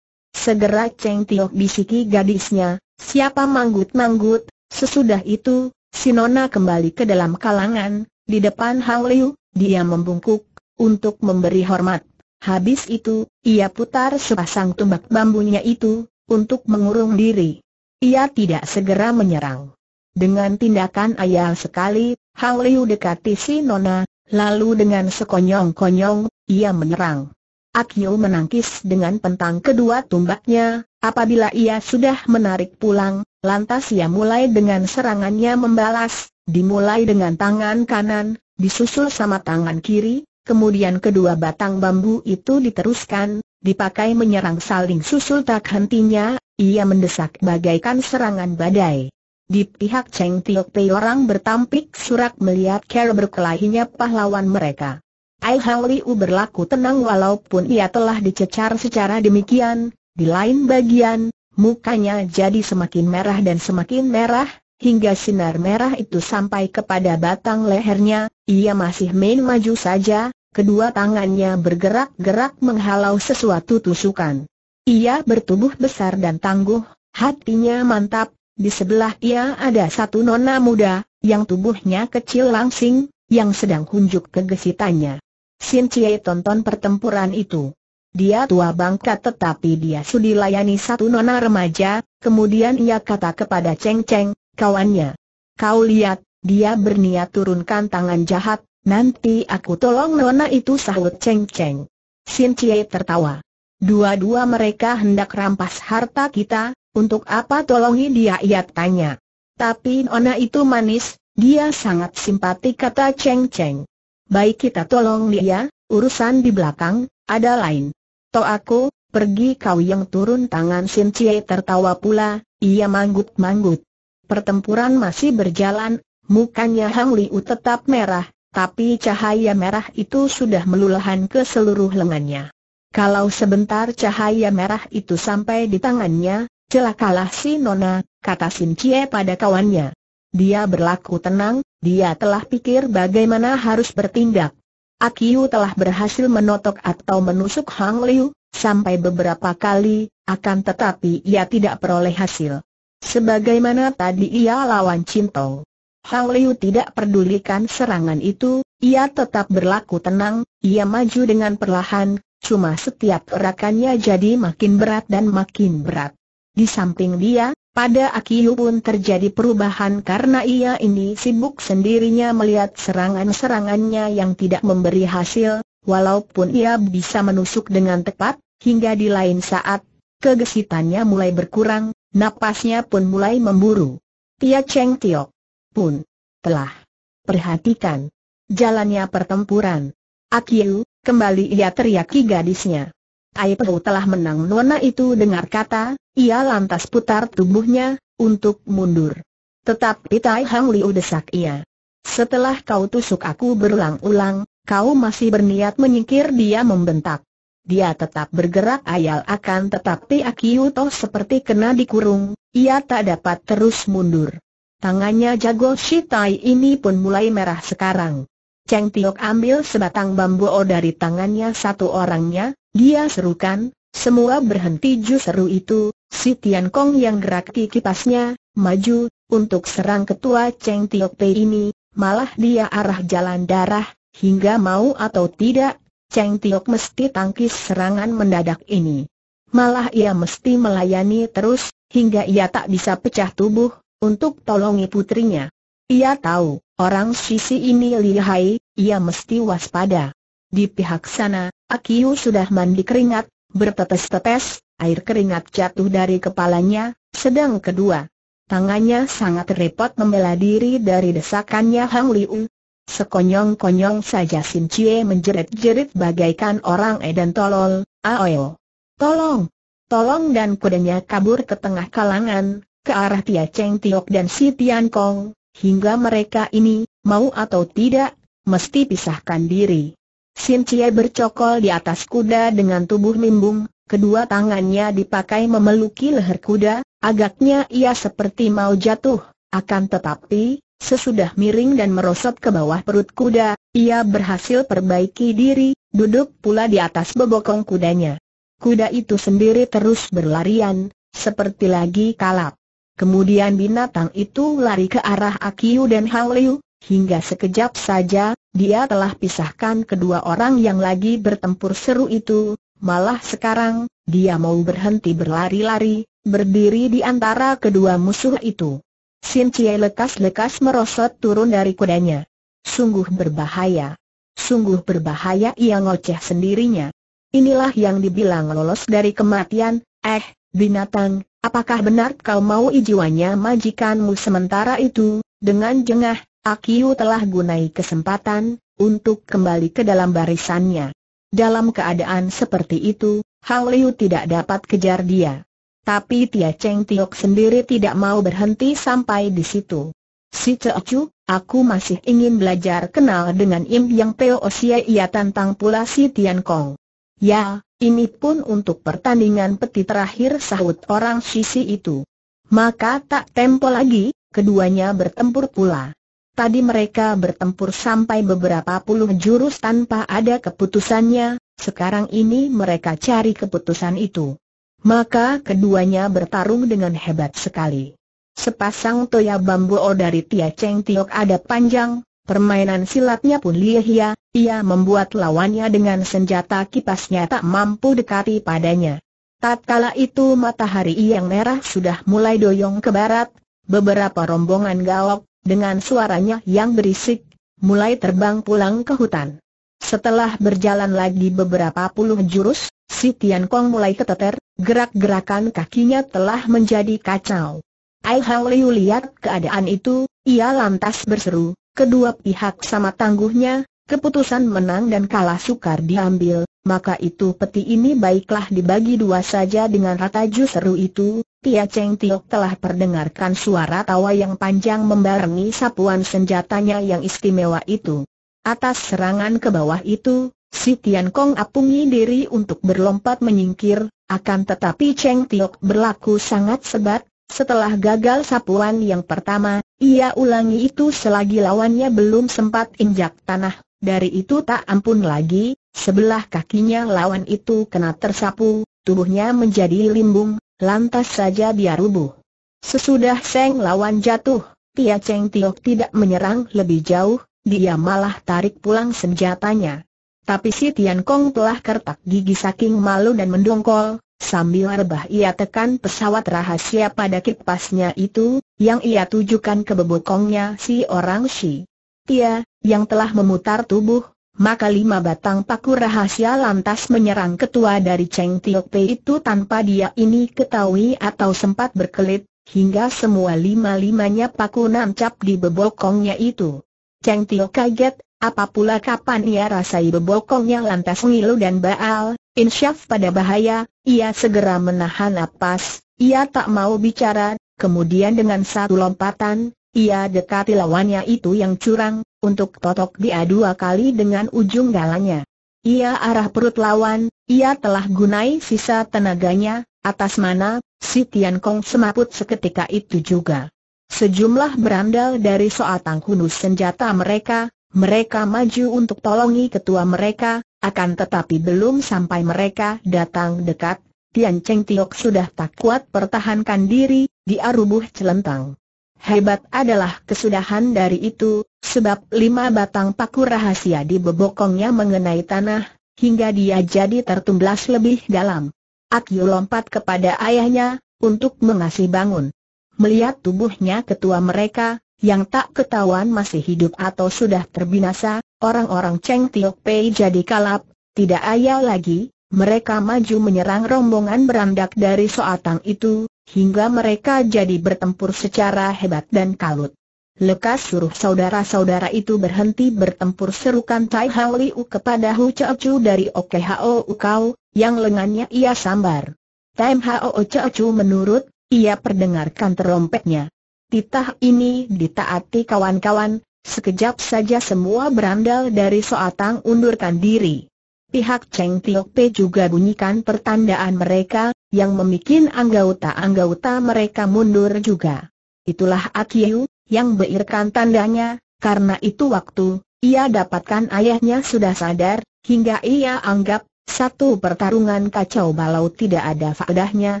A: Segera Cheng Tiok bisiki gadisnya, Siapa manggut-manggut? Sesudah itu, si Nona kembali ke dalam kalangan, di depan Hang Liu, dia membungkuk, untuk memberi hormat. Habis itu, ia putar sepasang tumbak bambunya itu, untuk mengurung diri. Ia tidak segera menyerang. Dengan tindakan ayah sekali, Hang Liu dekati si Nona, lalu dengan sekonyong-konyong, ia menyerang. Akio menangkis dengan pentang kedua tumbaknya. Apabila ia sudah menarik pulang, lantas ia mulai dengan serangannya membalas, dimulai dengan tangan kanan, disusul sama tangan kiri, kemudian kedua batang bambu itu diteruskan, dipakai menyerang saling susul tak hentinya, ia mendesak bagaikan serangan badai. Di pihak Cheng Tiok Pei orang bertampik surak melihat Carol berkelahinya pahlawan mereka. Ai Hao Liu berlaku tenang walaupun ia telah dicecar secara demikian, di lain bagian, mukanya jadi semakin merah dan semakin merah, hingga sinar merah itu sampai kepada batang lehernya, ia masih main maju saja, kedua tangannya bergerak-gerak menghalau sesuatu tusukan. Ia bertubuh besar dan tangguh, hatinya mantap, di sebelah ia ada satu nona muda, yang tubuhnya kecil langsing, yang sedang hunjuk kegesitannya. Sin Chie tonton pertempuran itu. Dia tua bangka tetapi dia sudi layani satu nona remaja, kemudian ia kata kepada Cheng Cheng, kawannya. Kau lihat, dia berniat turunkan tangan jahat, nanti aku tolong nona itu sahut Cheng Cheng. Sin Chie tertawa. Dua-dua mereka hendak rampas harta kita, untuk apa tolongi dia ia tanya. Tapi nona itu manis, dia sangat simpati kata Cheng Cheng. Baik kita tolong dia, urusan di belakang, ada lain. To aku, pergi kau yang turun tangan sin Cie tertawa pula, ia manggut-manggut. Pertempuran masih berjalan, mukanya Hang Liu tetap merah, tapi cahaya merah itu sudah meluluhkan ke seluruh lengannya. Kalau sebentar cahaya merah itu sampai di tangannya, celakalah si Nona, kata sin Cie pada kawannya. Dia berlaku tenang, dia telah pikir bagaimana harus bertindak. Akiu telah berhasil menotok atau menusuk Hang Liu, sampai beberapa kali, akan tetapi ia tidak peroleh hasil. Sebagaimana tadi ia lawan Cinto. Hang Liu tidak pedulikan serangan itu, ia tetap berlaku tenang, ia maju dengan perlahan, cuma setiap gerakannya jadi makin berat dan makin berat. Di samping dia, pada Akiu pun terjadi perubahan karena ia ini sibuk sendirinya melihat serangan-serangannya yang tidak memberi hasil, walaupun ia bisa menusuk dengan tepat, hingga di lain saat, kegesitannya mulai berkurang, napasnya pun mulai memburu. Tia Cheng Tio pun telah perhatikan jalannya pertempuran. Akiu, kembali ia teriaki gadisnya. Pehu telah menang nona itu dengar kata, ia lantas putar tubuhnya, untuk mundur. Tetapi Tai Hang Liu desak ia. Setelah kau tusuk aku berulang-ulang, kau masih berniat menyingkir dia membentak. Dia tetap bergerak ayal akan tetapi Akiu Toh seperti kena dikurung, ia tak dapat terus mundur. Tangannya jago Tai ini pun mulai merah sekarang. Cheng Tiok ambil sebatang bambu o dari tangannya satu orangnya, dia serukan, semua berhenti Ju seru itu, si Tian Kong yang gerak kipasnya, maju, untuk serang ketua Cheng Tiok Pei ini, malah dia arah jalan darah, hingga mau atau tidak, Cheng Tiok mesti tangkis serangan mendadak ini. Malah ia mesti melayani terus, hingga ia tak bisa pecah tubuh, untuk tolongi putrinya. Ia tahu, orang sisi ini lihai, ia mesti waspada. Di pihak sana, Akiu sudah mandi keringat, bertetes-tetes, air keringat jatuh dari kepalanya, sedang kedua. Tangannya sangat repot membela diri dari desakannya Hang Liu. Sekonyong-konyong saja Sim Chie menjerit-jerit bagaikan orang edan tolol, aoyo. Tolong! Tolong dan kudanya kabur ke tengah kalangan, ke arah Tia Cheng Tiok dan Si Tian Kong, hingga mereka ini, mau atau tidak, mesti pisahkan diri. Sin Cie bercokol di atas kuda dengan tubuh mimbung, kedua tangannya dipakai memeluki leher kuda, agaknya ia seperti mau jatuh, akan tetapi, sesudah miring dan merosot ke bawah perut kuda, ia berhasil perbaiki diri, duduk pula di atas bebokong kudanya. Kuda itu sendiri terus berlarian, seperti lagi kalap. Kemudian binatang itu lari ke arah Akiu dan Hang Hingga sekejap saja, dia telah pisahkan kedua orang yang lagi bertempur seru itu, malah sekarang, dia mau berhenti berlari-lari, berdiri di antara kedua musuh itu. Sin Cie lekas-lekas merosot turun dari kudanya. Sungguh berbahaya. Sungguh berbahaya ia ngoceh sendirinya. Inilah yang dibilang lolos dari kematian, eh, binatang, apakah benar kau mau ijiwanya majikanmu sementara itu, dengan jengah, Akiu telah gunai kesempatan, untuk kembali ke dalam barisannya. Dalam keadaan seperti itu, Hang Liu tidak dapat kejar dia. Tapi Tia Cheng Tiok sendiri tidak mau berhenti sampai di situ. Si Ceocu, aku masih ingin belajar kenal dengan Im Yang Teo Osia ia tantang pula si Tian Kong. Ya, ini pun untuk pertandingan peti terakhir sahut orang sisi itu. Maka tak tempo lagi, keduanya bertempur pula. Tadi mereka bertempur sampai beberapa puluh jurus tanpa ada keputusannya, sekarang ini mereka cari keputusan itu. Maka keduanya bertarung dengan hebat sekali. Sepasang toya bambu o dari Tia Cheng Tiok ada panjang, permainan silatnya pun lihia, ia membuat lawannya dengan senjata kipasnya tak mampu dekati padanya. Tatkala itu matahari yang merah sudah mulai doyong ke barat, beberapa rombongan gawok, dengan suaranya yang berisik, mulai terbang pulang ke hutan. Setelah berjalan lagi beberapa puluh jurus, si Tian Kong mulai keteter, gerak-gerakan kakinya telah menjadi kacau. Ai Hao Liu lihat keadaan itu, ia lantas berseru, kedua pihak sama tangguhnya, keputusan menang dan kalah sukar diambil, maka itu peti ini baiklah dibagi dua saja dengan rata seru itu, Tia Cheng Tiok telah perdengarkan suara tawa yang panjang membarengi sapuan senjatanya yang istimewa itu. Atas serangan ke bawah itu, si Tian Kong apungi diri untuk berlompat menyingkir, akan tetapi Cheng Tiok berlaku sangat sebat, setelah gagal sapuan yang pertama, ia ulangi itu selagi lawannya belum sempat injak tanah, dari itu tak ampun lagi, sebelah kakinya lawan itu kena tersapu, tubuhnya menjadi limbung, lantas saja dia rubuh. Sesudah Seng lawan jatuh, Tia Cheng Tiok tidak menyerang lebih jauh, dia malah tarik pulang senjatanya. Tapi si Tian Kong telah kertak gigi saking malu dan mendongkol, sambil rebah ia tekan pesawat rahasia pada kipasnya itu, yang ia tujukan ke bebokongnya si orang Shi. Tia, yang telah memutar tubuh, maka lima batang paku rahasia lantas menyerang ketua dari Cheng Tiok Pei itu tanpa dia ini ketahui atau sempat berkelit, hingga semua lima-limanya paku nancap di bebokongnya itu. Cheng Tiok kaget, apa pula kapan ia rasai bebokongnya lantas ngilu dan baal, insyaf pada bahaya, ia segera menahan napas, ia tak mau bicara, kemudian dengan satu lompatan, ia dekati lawannya itu yang curang, untuk totok dia dua kali dengan ujung galanya. Ia arah perut lawan, ia telah gunai sisa tenaganya, atas mana, si Tian Kong semaput seketika itu juga. Sejumlah berandal dari soatang kunus senjata mereka, mereka maju untuk tolongi ketua mereka, akan tetapi belum sampai mereka datang dekat, Tian Cheng Tiok sudah tak kuat pertahankan diri, diarubuh celentang. Hebat adalah kesudahan dari itu, sebab lima batang paku rahasia di bebokongnya mengenai tanah, hingga dia jadi tertumblas lebih dalam. Akyu lompat kepada ayahnya, untuk mengasih bangun. Melihat tubuhnya ketua mereka, yang tak ketahuan masih hidup atau sudah terbinasa, orang-orang Cheng Tiok Pei jadi kalap, tidak ayal lagi, mereka maju menyerang rombongan berandak dari soatang itu, hingga mereka jadi bertempur secara hebat dan kalut. Lekas suruh saudara-saudara itu berhenti bertempur serukan Tai Hao Liu kepada Hu Chao Chu dari Oke Hao Ukau, yang lengannya ia sambar. Tai Hao Chao Chu menurut, ia perdengarkan terompetnya. Titah ini ditaati kawan-kawan, sekejap saja semua berandal dari soatang undurkan diri. Pihak Cheng Tiok Pe juga bunyikan pertandaan mereka, yang memikin anggota-anggota mereka mundur juga. Itulah Akiu, yang beirkan tandanya, karena itu waktu, ia dapatkan ayahnya sudah sadar, hingga ia anggap, satu pertarungan kacau balau tidak ada faedahnya,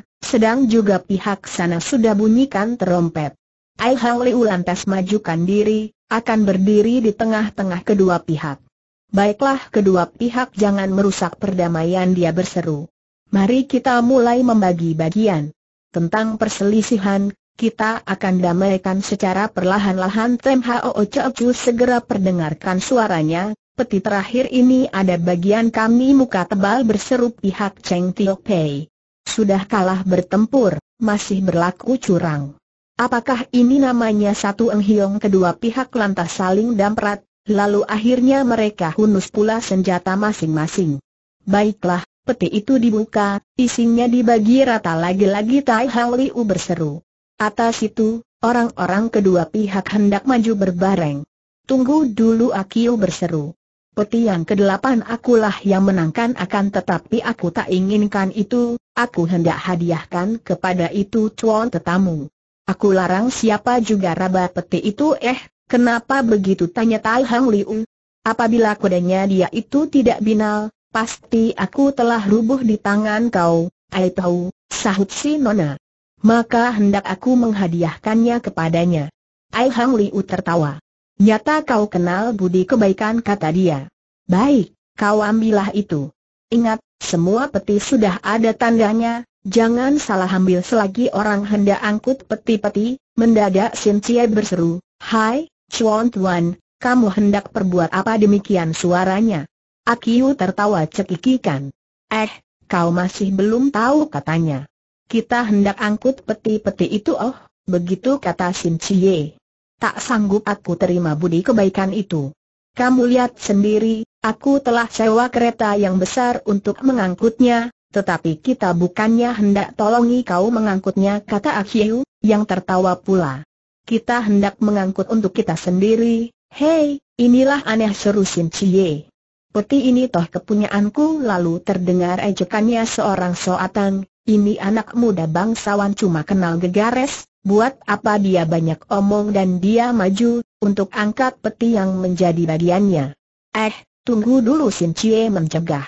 A: sedang juga pihak sana sudah bunyikan terompet. Ai Hao lantas majukan diri, akan berdiri di tengah-tengah kedua pihak. Baiklah kedua pihak jangan merusak perdamaian dia berseru. Mari kita mulai membagi bagian. Tentang perselisihan, kita akan damaikan secara perlahan-lahan Tem Hao Chu segera perdengarkan suaranya, peti terakhir ini ada bagian kami muka tebal berseru pihak Cheng Tio Pei. Sudah kalah bertempur, masih berlaku curang. Apakah ini namanya satu enghiong kedua pihak lantas saling damprat, lalu akhirnya mereka hunus pula senjata masing-masing. Baiklah, Peti itu dibuka, isinya dibagi rata lagi-lagi Tai Hang Liu berseru. Atas itu, orang-orang kedua pihak hendak maju berbareng. Tunggu dulu Akio berseru. Peti yang kedelapan akulah yang menangkan akan tetapi aku tak inginkan itu, aku hendak hadiahkan kepada itu cuan tetamu. Aku larang siapa juga raba peti itu eh, kenapa begitu tanya Tai Hang Liu. Apabila kodenya dia itu tidak binal, Pasti aku telah rubuh di tangan kau, ai tahu, sahut si Nona. Maka hendak aku menghadiahkannya kepadanya. Ai Hang Liu tertawa. Nyata kau kenal budi kebaikan kata dia. Baik, kau ambillah itu. Ingat, semua peti sudah ada tandanya, jangan salah ambil selagi orang hendak angkut peti-peti, mendadak Sin Cie berseru, Hai, Chuan Tuan, kamu hendak perbuat apa demikian suaranya? Akiu tertawa cekikikan. Eh, kau masih belum tahu katanya. Kita hendak angkut peti-peti itu oh, begitu kata Sim Chie. Tak sanggup aku terima budi kebaikan itu. Kamu lihat sendiri, aku telah sewa kereta yang besar untuk mengangkutnya, tetapi kita bukannya hendak tolongi kau mengangkutnya kata Akiu, yang tertawa pula. Kita hendak mengangkut untuk kita sendiri, hei, inilah aneh seru Sim Chie peti ini toh kepunyaanku lalu terdengar ejekannya seorang soatang, ini anak muda bangsawan cuma kenal gegares, buat apa dia banyak omong dan dia maju, untuk angkat peti yang menjadi bagiannya. Eh, tunggu dulu Sin Cie mencegah.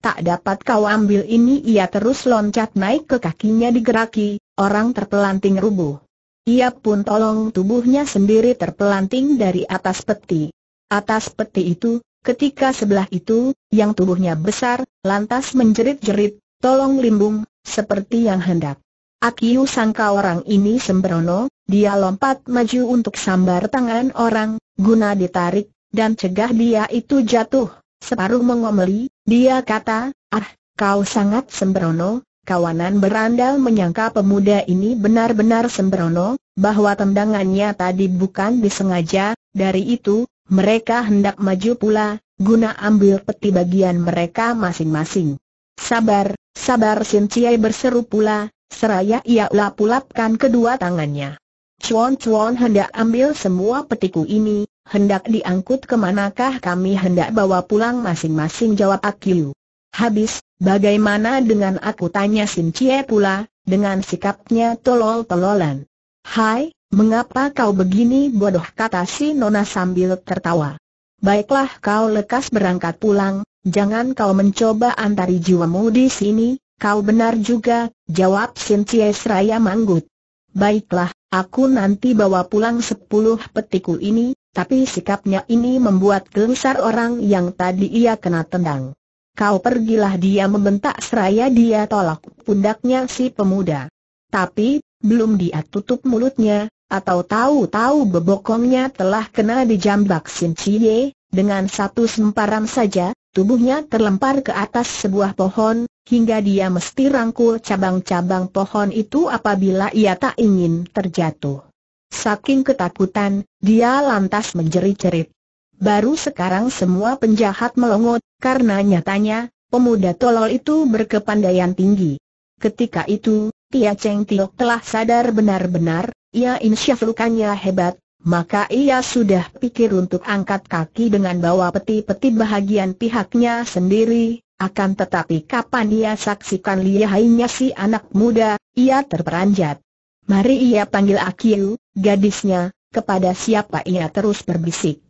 A: Tak dapat kau ambil ini ia terus loncat naik ke kakinya digeraki, orang terpelanting rubuh. Ia pun tolong tubuhnya sendiri terpelanting dari atas peti. Atas peti itu, Ketika sebelah itu, yang tubuhnya besar, lantas menjerit-jerit, tolong limbung, seperti yang hendak. Akiu sangka orang ini sembrono, dia lompat maju untuk sambar tangan orang, guna ditarik, dan cegah dia itu jatuh. Separuh mengomeli, dia kata, ah, kau sangat sembrono, kawanan berandal menyangka pemuda ini benar-benar sembrono, bahwa tendangannya tadi bukan disengaja, dari itu, mereka hendak maju pula, guna ambil peti bagian mereka masing-masing. Sabar, sabar Sin Ciai berseru pula, seraya ia ulap-ulapkan kedua tangannya. Cuan Cuan hendak ambil semua petiku ini, hendak diangkut kemanakah kami hendak bawa pulang masing-masing jawab Akiu. Habis, bagaimana dengan aku tanya Sin Cie pula, dengan sikapnya tolol-tololan. Hai, Mengapa kau begini bodoh kata si Nona sambil tertawa. Baiklah kau lekas berangkat pulang, jangan kau mencoba antari jiwamu di sini, kau benar juga, jawab Sintia Seraya Manggut. Baiklah, aku nanti bawa pulang sepuluh petiku ini, tapi sikapnya ini membuat gelisar orang yang tadi ia kena tendang. Kau pergilah dia membentak seraya dia tolak pundaknya si pemuda. Tapi, belum dia tutup mulutnya, atau tahu-tahu bebokongnya telah kena dijambak Sin Cie, dengan satu semparan saja, tubuhnya terlempar ke atas sebuah pohon, hingga dia mesti rangkul cabang-cabang pohon itu apabila ia tak ingin terjatuh. Saking ketakutan, dia lantas menjerit-jerit. Baru sekarang semua penjahat melongot, karena nyatanya, pemuda tolol itu berkepandaian tinggi. Ketika itu, Tia Cheng Tiok telah sadar benar-benar, ia ya, insyaf lukanya hebat, maka ia sudah pikir untuk angkat kaki dengan bawa peti-peti bahagian pihaknya sendiri, akan tetapi kapan ia saksikan lihainya si anak muda, ia terperanjat. Mari ia panggil Akiu, gadisnya, kepada siapa ia terus berbisik.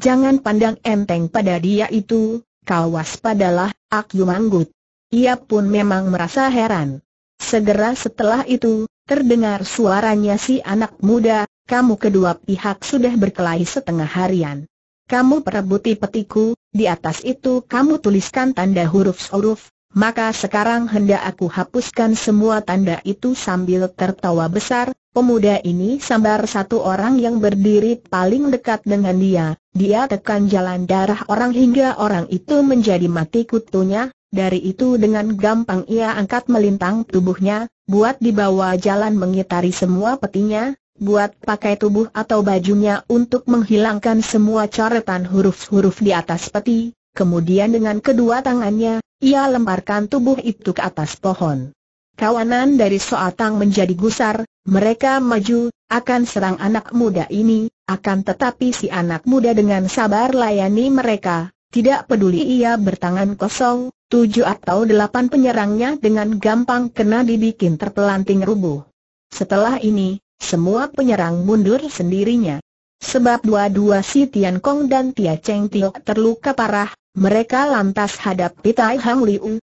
A: Jangan pandang enteng pada dia itu, kau waspadalah, Akiu manggut. Ia pun memang merasa heran. Segera setelah itu, terdengar suaranya si anak muda, kamu kedua pihak sudah berkelahi setengah harian. Kamu perebuti petiku, di atas itu kamu tuliskan tanda huruf huruf, maka sekarang hendak aku hapuskan semua tanda itu sambil tertawa besar, pemuda ini sambar satu orang yang berdiri paling dekat dengan dia, dia tekan jalan darah orang hingga orang itu menjadi mati kutunya, dari itu dengan gampang ia angkat melintang tubuhnya, buat dibawa jalan mengitari semua petinya, buat pakai tubuh atau bajunya untuk menghilangkan semua coretan huruf-huruf di atas peti, kemudian dengan kedua tangannya, ia lemparkan tubuh itu ke atas pohon. Kawanan dari Soatang menjadi gusar, mereka maju, akan serang anak muda ini, akan tetapi si anak muda dengan sabar layani mereka, tidak peduli ia bertangan kosong, tujuh atau delapan penyerangnya dengan gampang kena dibikin terpelanting rubuh. Setelah ini, semua penyerang mundur sendirinya. Sebab dua-dua si Tian Kong dan Tia Cheng Tiok terluka parah, mereka lantas hadapi Tai Hang Liu.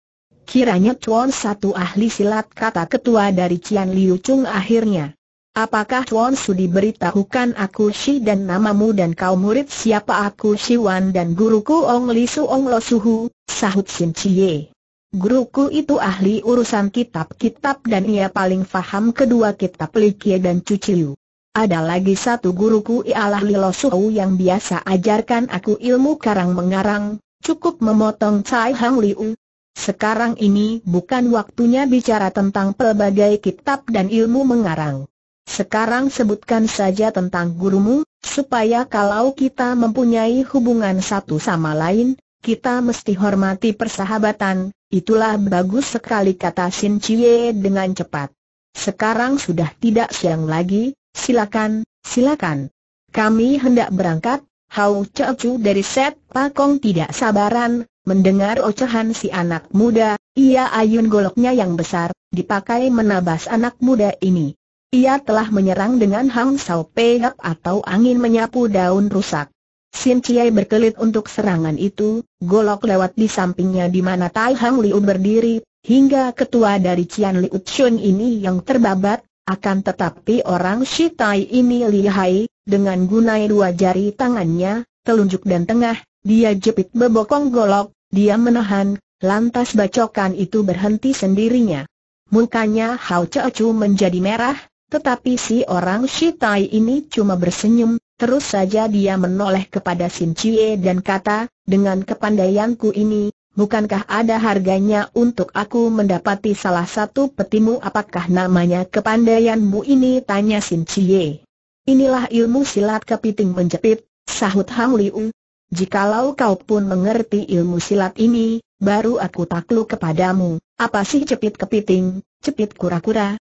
A: Kiranya Chuan satu ahli silat kata ketua dari Cian Liu Chung akhirnya. Apakah Tuan Su diberitahukan aku Shi dan namamu dan kau murid siapa aku Shi Wan dan guruku Ong Li Su Ong Lo Suhu, sahut Sin Chie. Guruku itu ahli urusan kitab-kitab dan ia paling faham kedua kitab Li Kie dan Chu Chiu. Ada lagi satu guruku ialah Lo Suhu yang biasa ajarkan aku ilmu karang mengarang, cukup memotong Cai Hang Liu, sekarang ini bukan waktunya bicara tentang pelbagai kitab dan ilmu mengarang. Sekarang sebutkan saja tentang gurumu, supaya kalau kita mempunyai hubungan satu sama lain, kita mesti hormati persahabatan, itulah bagus sekali kata Sin Chie dengan cepat. Sekarang sudah tidak siang lagi, silakan, silakan. Kami hendak berangkat, Hau Cecu dari set Pakong tidak sabaran, mendengar ocehan si anak muda, ia ayun goloknya yang besar, dipakai menabas anak muda ini. Ia telah menyerang dengan Hang Sao Peap atau angin menyapu daun rusak. Sin Chie berkelit untuk serangan itu, golok lewat di sampingnya di mana Tai Hang Liu berdiri, hingga ketua dari Cian Liu Chun ini yang terbabat, akan tetapi orang Shi Tai ini lihai, dengan gunai dua jari tangannya, telunjuk dan tengah, dia jepit bebokong golok, dia menahan, lantas bacokan itu berhenti sendirinya. Mukanya Hao Chu menjadi merah, tetapi si orang Shitai ini cuma bersenyum, terus saja dia menoleh kepada Sin Chie dan kata, dengan kepandaianku ini, bukankah ada harganya untuk aku mendapati salah satu petimu apakah namanya kepandaianmu ini tanya Sin Chie. Inilah ilmu silat kepiting menjepit, sahut Hang Liu. Jikalau kau pun mengerti ilmu silat ini, baru aku takluk kepadamu. Apa sih jepit kepiting, jepit kura-kura,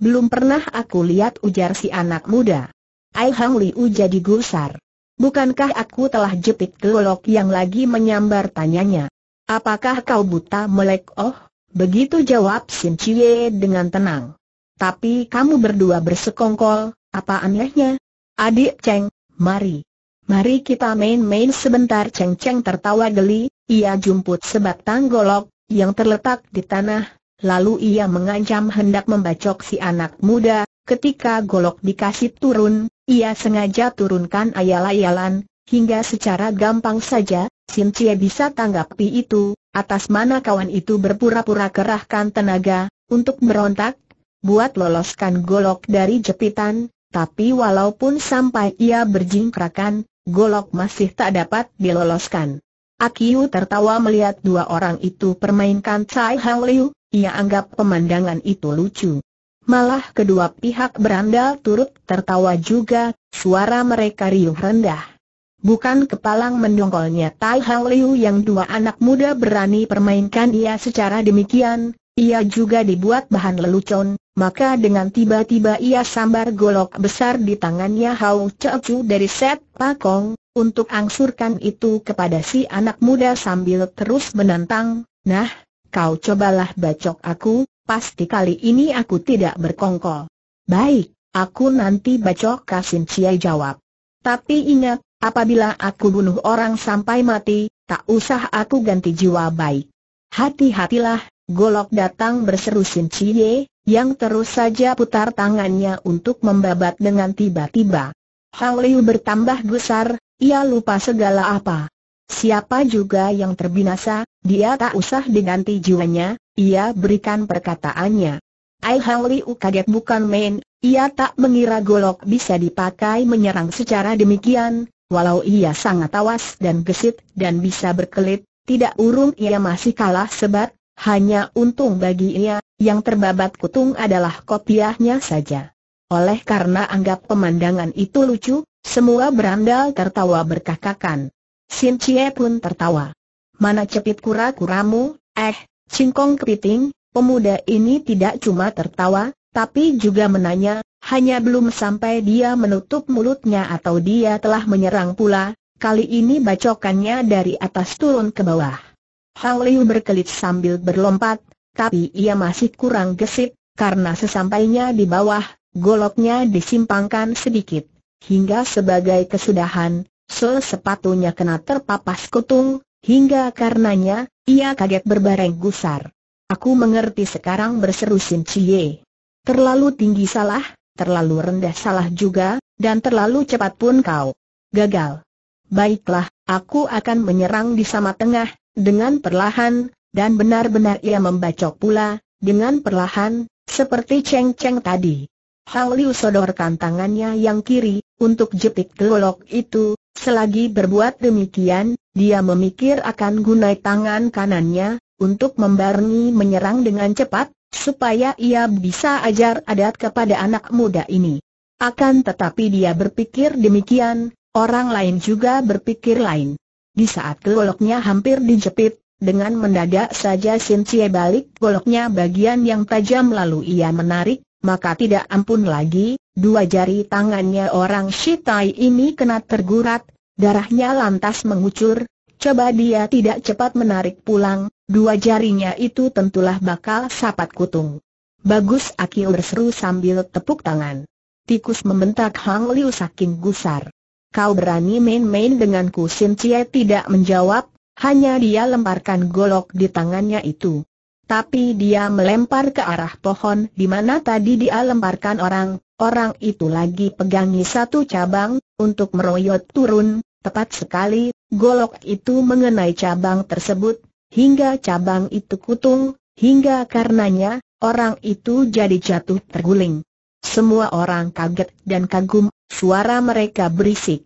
A: belum pernah aku lihat ujar si anak muda. Ai Hang Liu jadi gusar. Bukankah aku telah jepit golok yang lagi menyambar tanyanya? Apakah kau buta melek? Oh, begitu jawab Sin Chie dengan tenang. Tapi kamu berdua bersekongkol, apa anehnya? Adik Cheng, mari. Mari kita main-main sebentar Cheng Cheng tertawa geli, ia jumput sebatang golok, yang terletak di tanah, lalu ia mengancam hendak membacok si anak muda, ketika golok dikasih turun, ia sengaja turunkan ayal-ayalan, hingga secara gampang saja, Sin Cie bisa tanggapi itu, atas mana kawan itu berpura-pura kerahkan tenaga, untuk merontak, buat loloskan golok dari jepitan, tapi walaupun sampai ia berjingkrakan, golok masih tak dapat diloloskan. Akiu tertawa melihat dua orang itu permainkan Cai Hang Liu, ia anggap pemandangan itu lucu. Malah kedua pihak berandal turut tertawa juga, suara mereka riuh rendah. Bukan kepalang mendongkolnya Tai Hang Liu yang dua anak muda berani permainkan ia secara demikian, ia juga dibuat bahan lelucon, maka dengan tiba-tiba ia sambar golok besar di tangannya Hao Chu dari set Pakong, untuk angsurkan itu kepada si anak muda sambil terus menantang, nah, kau cobalah bacok aku, pasti kali ini aku tidak berkongkol. Baik, aku nanti bacok Kasim Ciai jawab. Tapi ingat, apabila aku bunuh orang sampai mati, tak usah aku ganti jiwa baik. Hati-hatilah, golok datang berseru Sin Cie, yang terus saja putar tangannya untuk membabat dengan tiba-tiba. Hao Liu bertambah besar, ia lupa segala apa. Siapa juga yang terbinasa, dia tak usah diganti jiwanya, ia berikan perkataannya. Ai Hang Liu kaget bukan main, ia tak mengira golok bisa dipakai menyerang secara demikian, walau ia sangat awas dan gesit dan bisa berkelit, tidak urung ia masih kalah sebat, hanya untung bagi ia, yang terbabat kutung adalah kopiahnya saja. Oleh karena anggap pemandangan itu lucu, semua berandal tertawa berkakakan. Sim Cie pun tertawa. Mana cepit kura-kuramu, eh, singkong kepiting, pemuda ini tidak cuma tertawa, tapi juga menanya, hanya belum sampai dia menutup mulutnya atau dia telah menyerang pula, kali ini bacokannya dari atas turun ke bawah. Hang Liu berkelit sambil berlompat, tapi ia masih kurang gesit, karena sesampainya di bawah, goloknya disimpangkan sedikit. Hingga sebagai kesudahan, Sepatunya kena terpapas kutung, hingga karenanya, ia kaget berbareng gusar. Aku mengerti sekarang berseru Sin Cie. Terlalu tinggi salah, terlalu rendah salah juga, dan terlalu cepat pun kau gagal. Baiklah, aku akan menyerang di sama tengah, dengan perlahan, dan benar-benar ia membacok pula, dengan perlahan, seperti ceng-ceng tadi. Hal Liu sodorkan tangannya yang kiri, untuk jepit gelolok itu, Selagi berbuat demikian, dia memikir akan gunai tangan kanannya, untuk membarengi menyerang dengan cepat, supaya ia bisa ajar adat kepada anak muda ini. Akan tetapi dia berpikir demikian, orang lain juga berpikir lain. Di saat goloknya hampir dijepit, dengan mendadak saja Sin Cie balik goloknya bagian yang tajam lalu ia menarik, maka tidak ampun lagi, Dua jari tangannya orang Shitai ini kena tergurat, darahnya lantas mengucur, coba dia tidak cepat menarik pulang, dua jarinya itu tentulah bakal sapat kutung. Bagus Akio berseru sambil tepuk tangan. Tikus membentak Hang Liu saking gusar. Kau berani main-main denganku Sin Cie tidak menjawab, hanya dia lemparkan golok di tangannya itu. Tapi dia melempar ke arah pohon di mana tadi dia lemparkan orang, Orang itu lagi pegangi satu cabang, untuk meroyot turun, tepat sekali, golok itu mengenai cabang tersebut, hingga cabang itu kutung, hingga karenanya, orang itu jadi jatuh terguling. Semua orang kaget dan kagum, suara mereka berisik.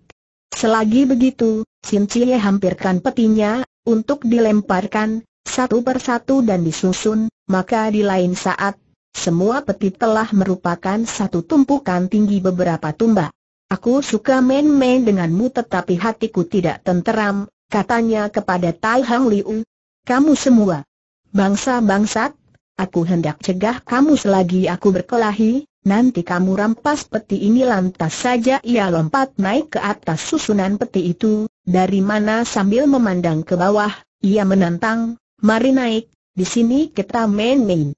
A: Selagi begitu, Cie hampirkan petinya, untuk dilemparkan, satu persatu dan disusun, maka di lain saat, semua peti telah merupakan satu tumpukan tinggi beberapa tumbak. Aku suka main-main denganmu tetapi hatiku tidak tenteram, katanya kepada Tai Hang Liu. Kamu semua, bangsa bangsat, aku hendak cegah kamu selagi aku berkelahi, nanti kamu rampas peti ini lantas saja ia lompat naik ke atas susunan peti itu, dari mana sambil memandang ke bawah, ia menantang, mari naik, di sini kita main-main.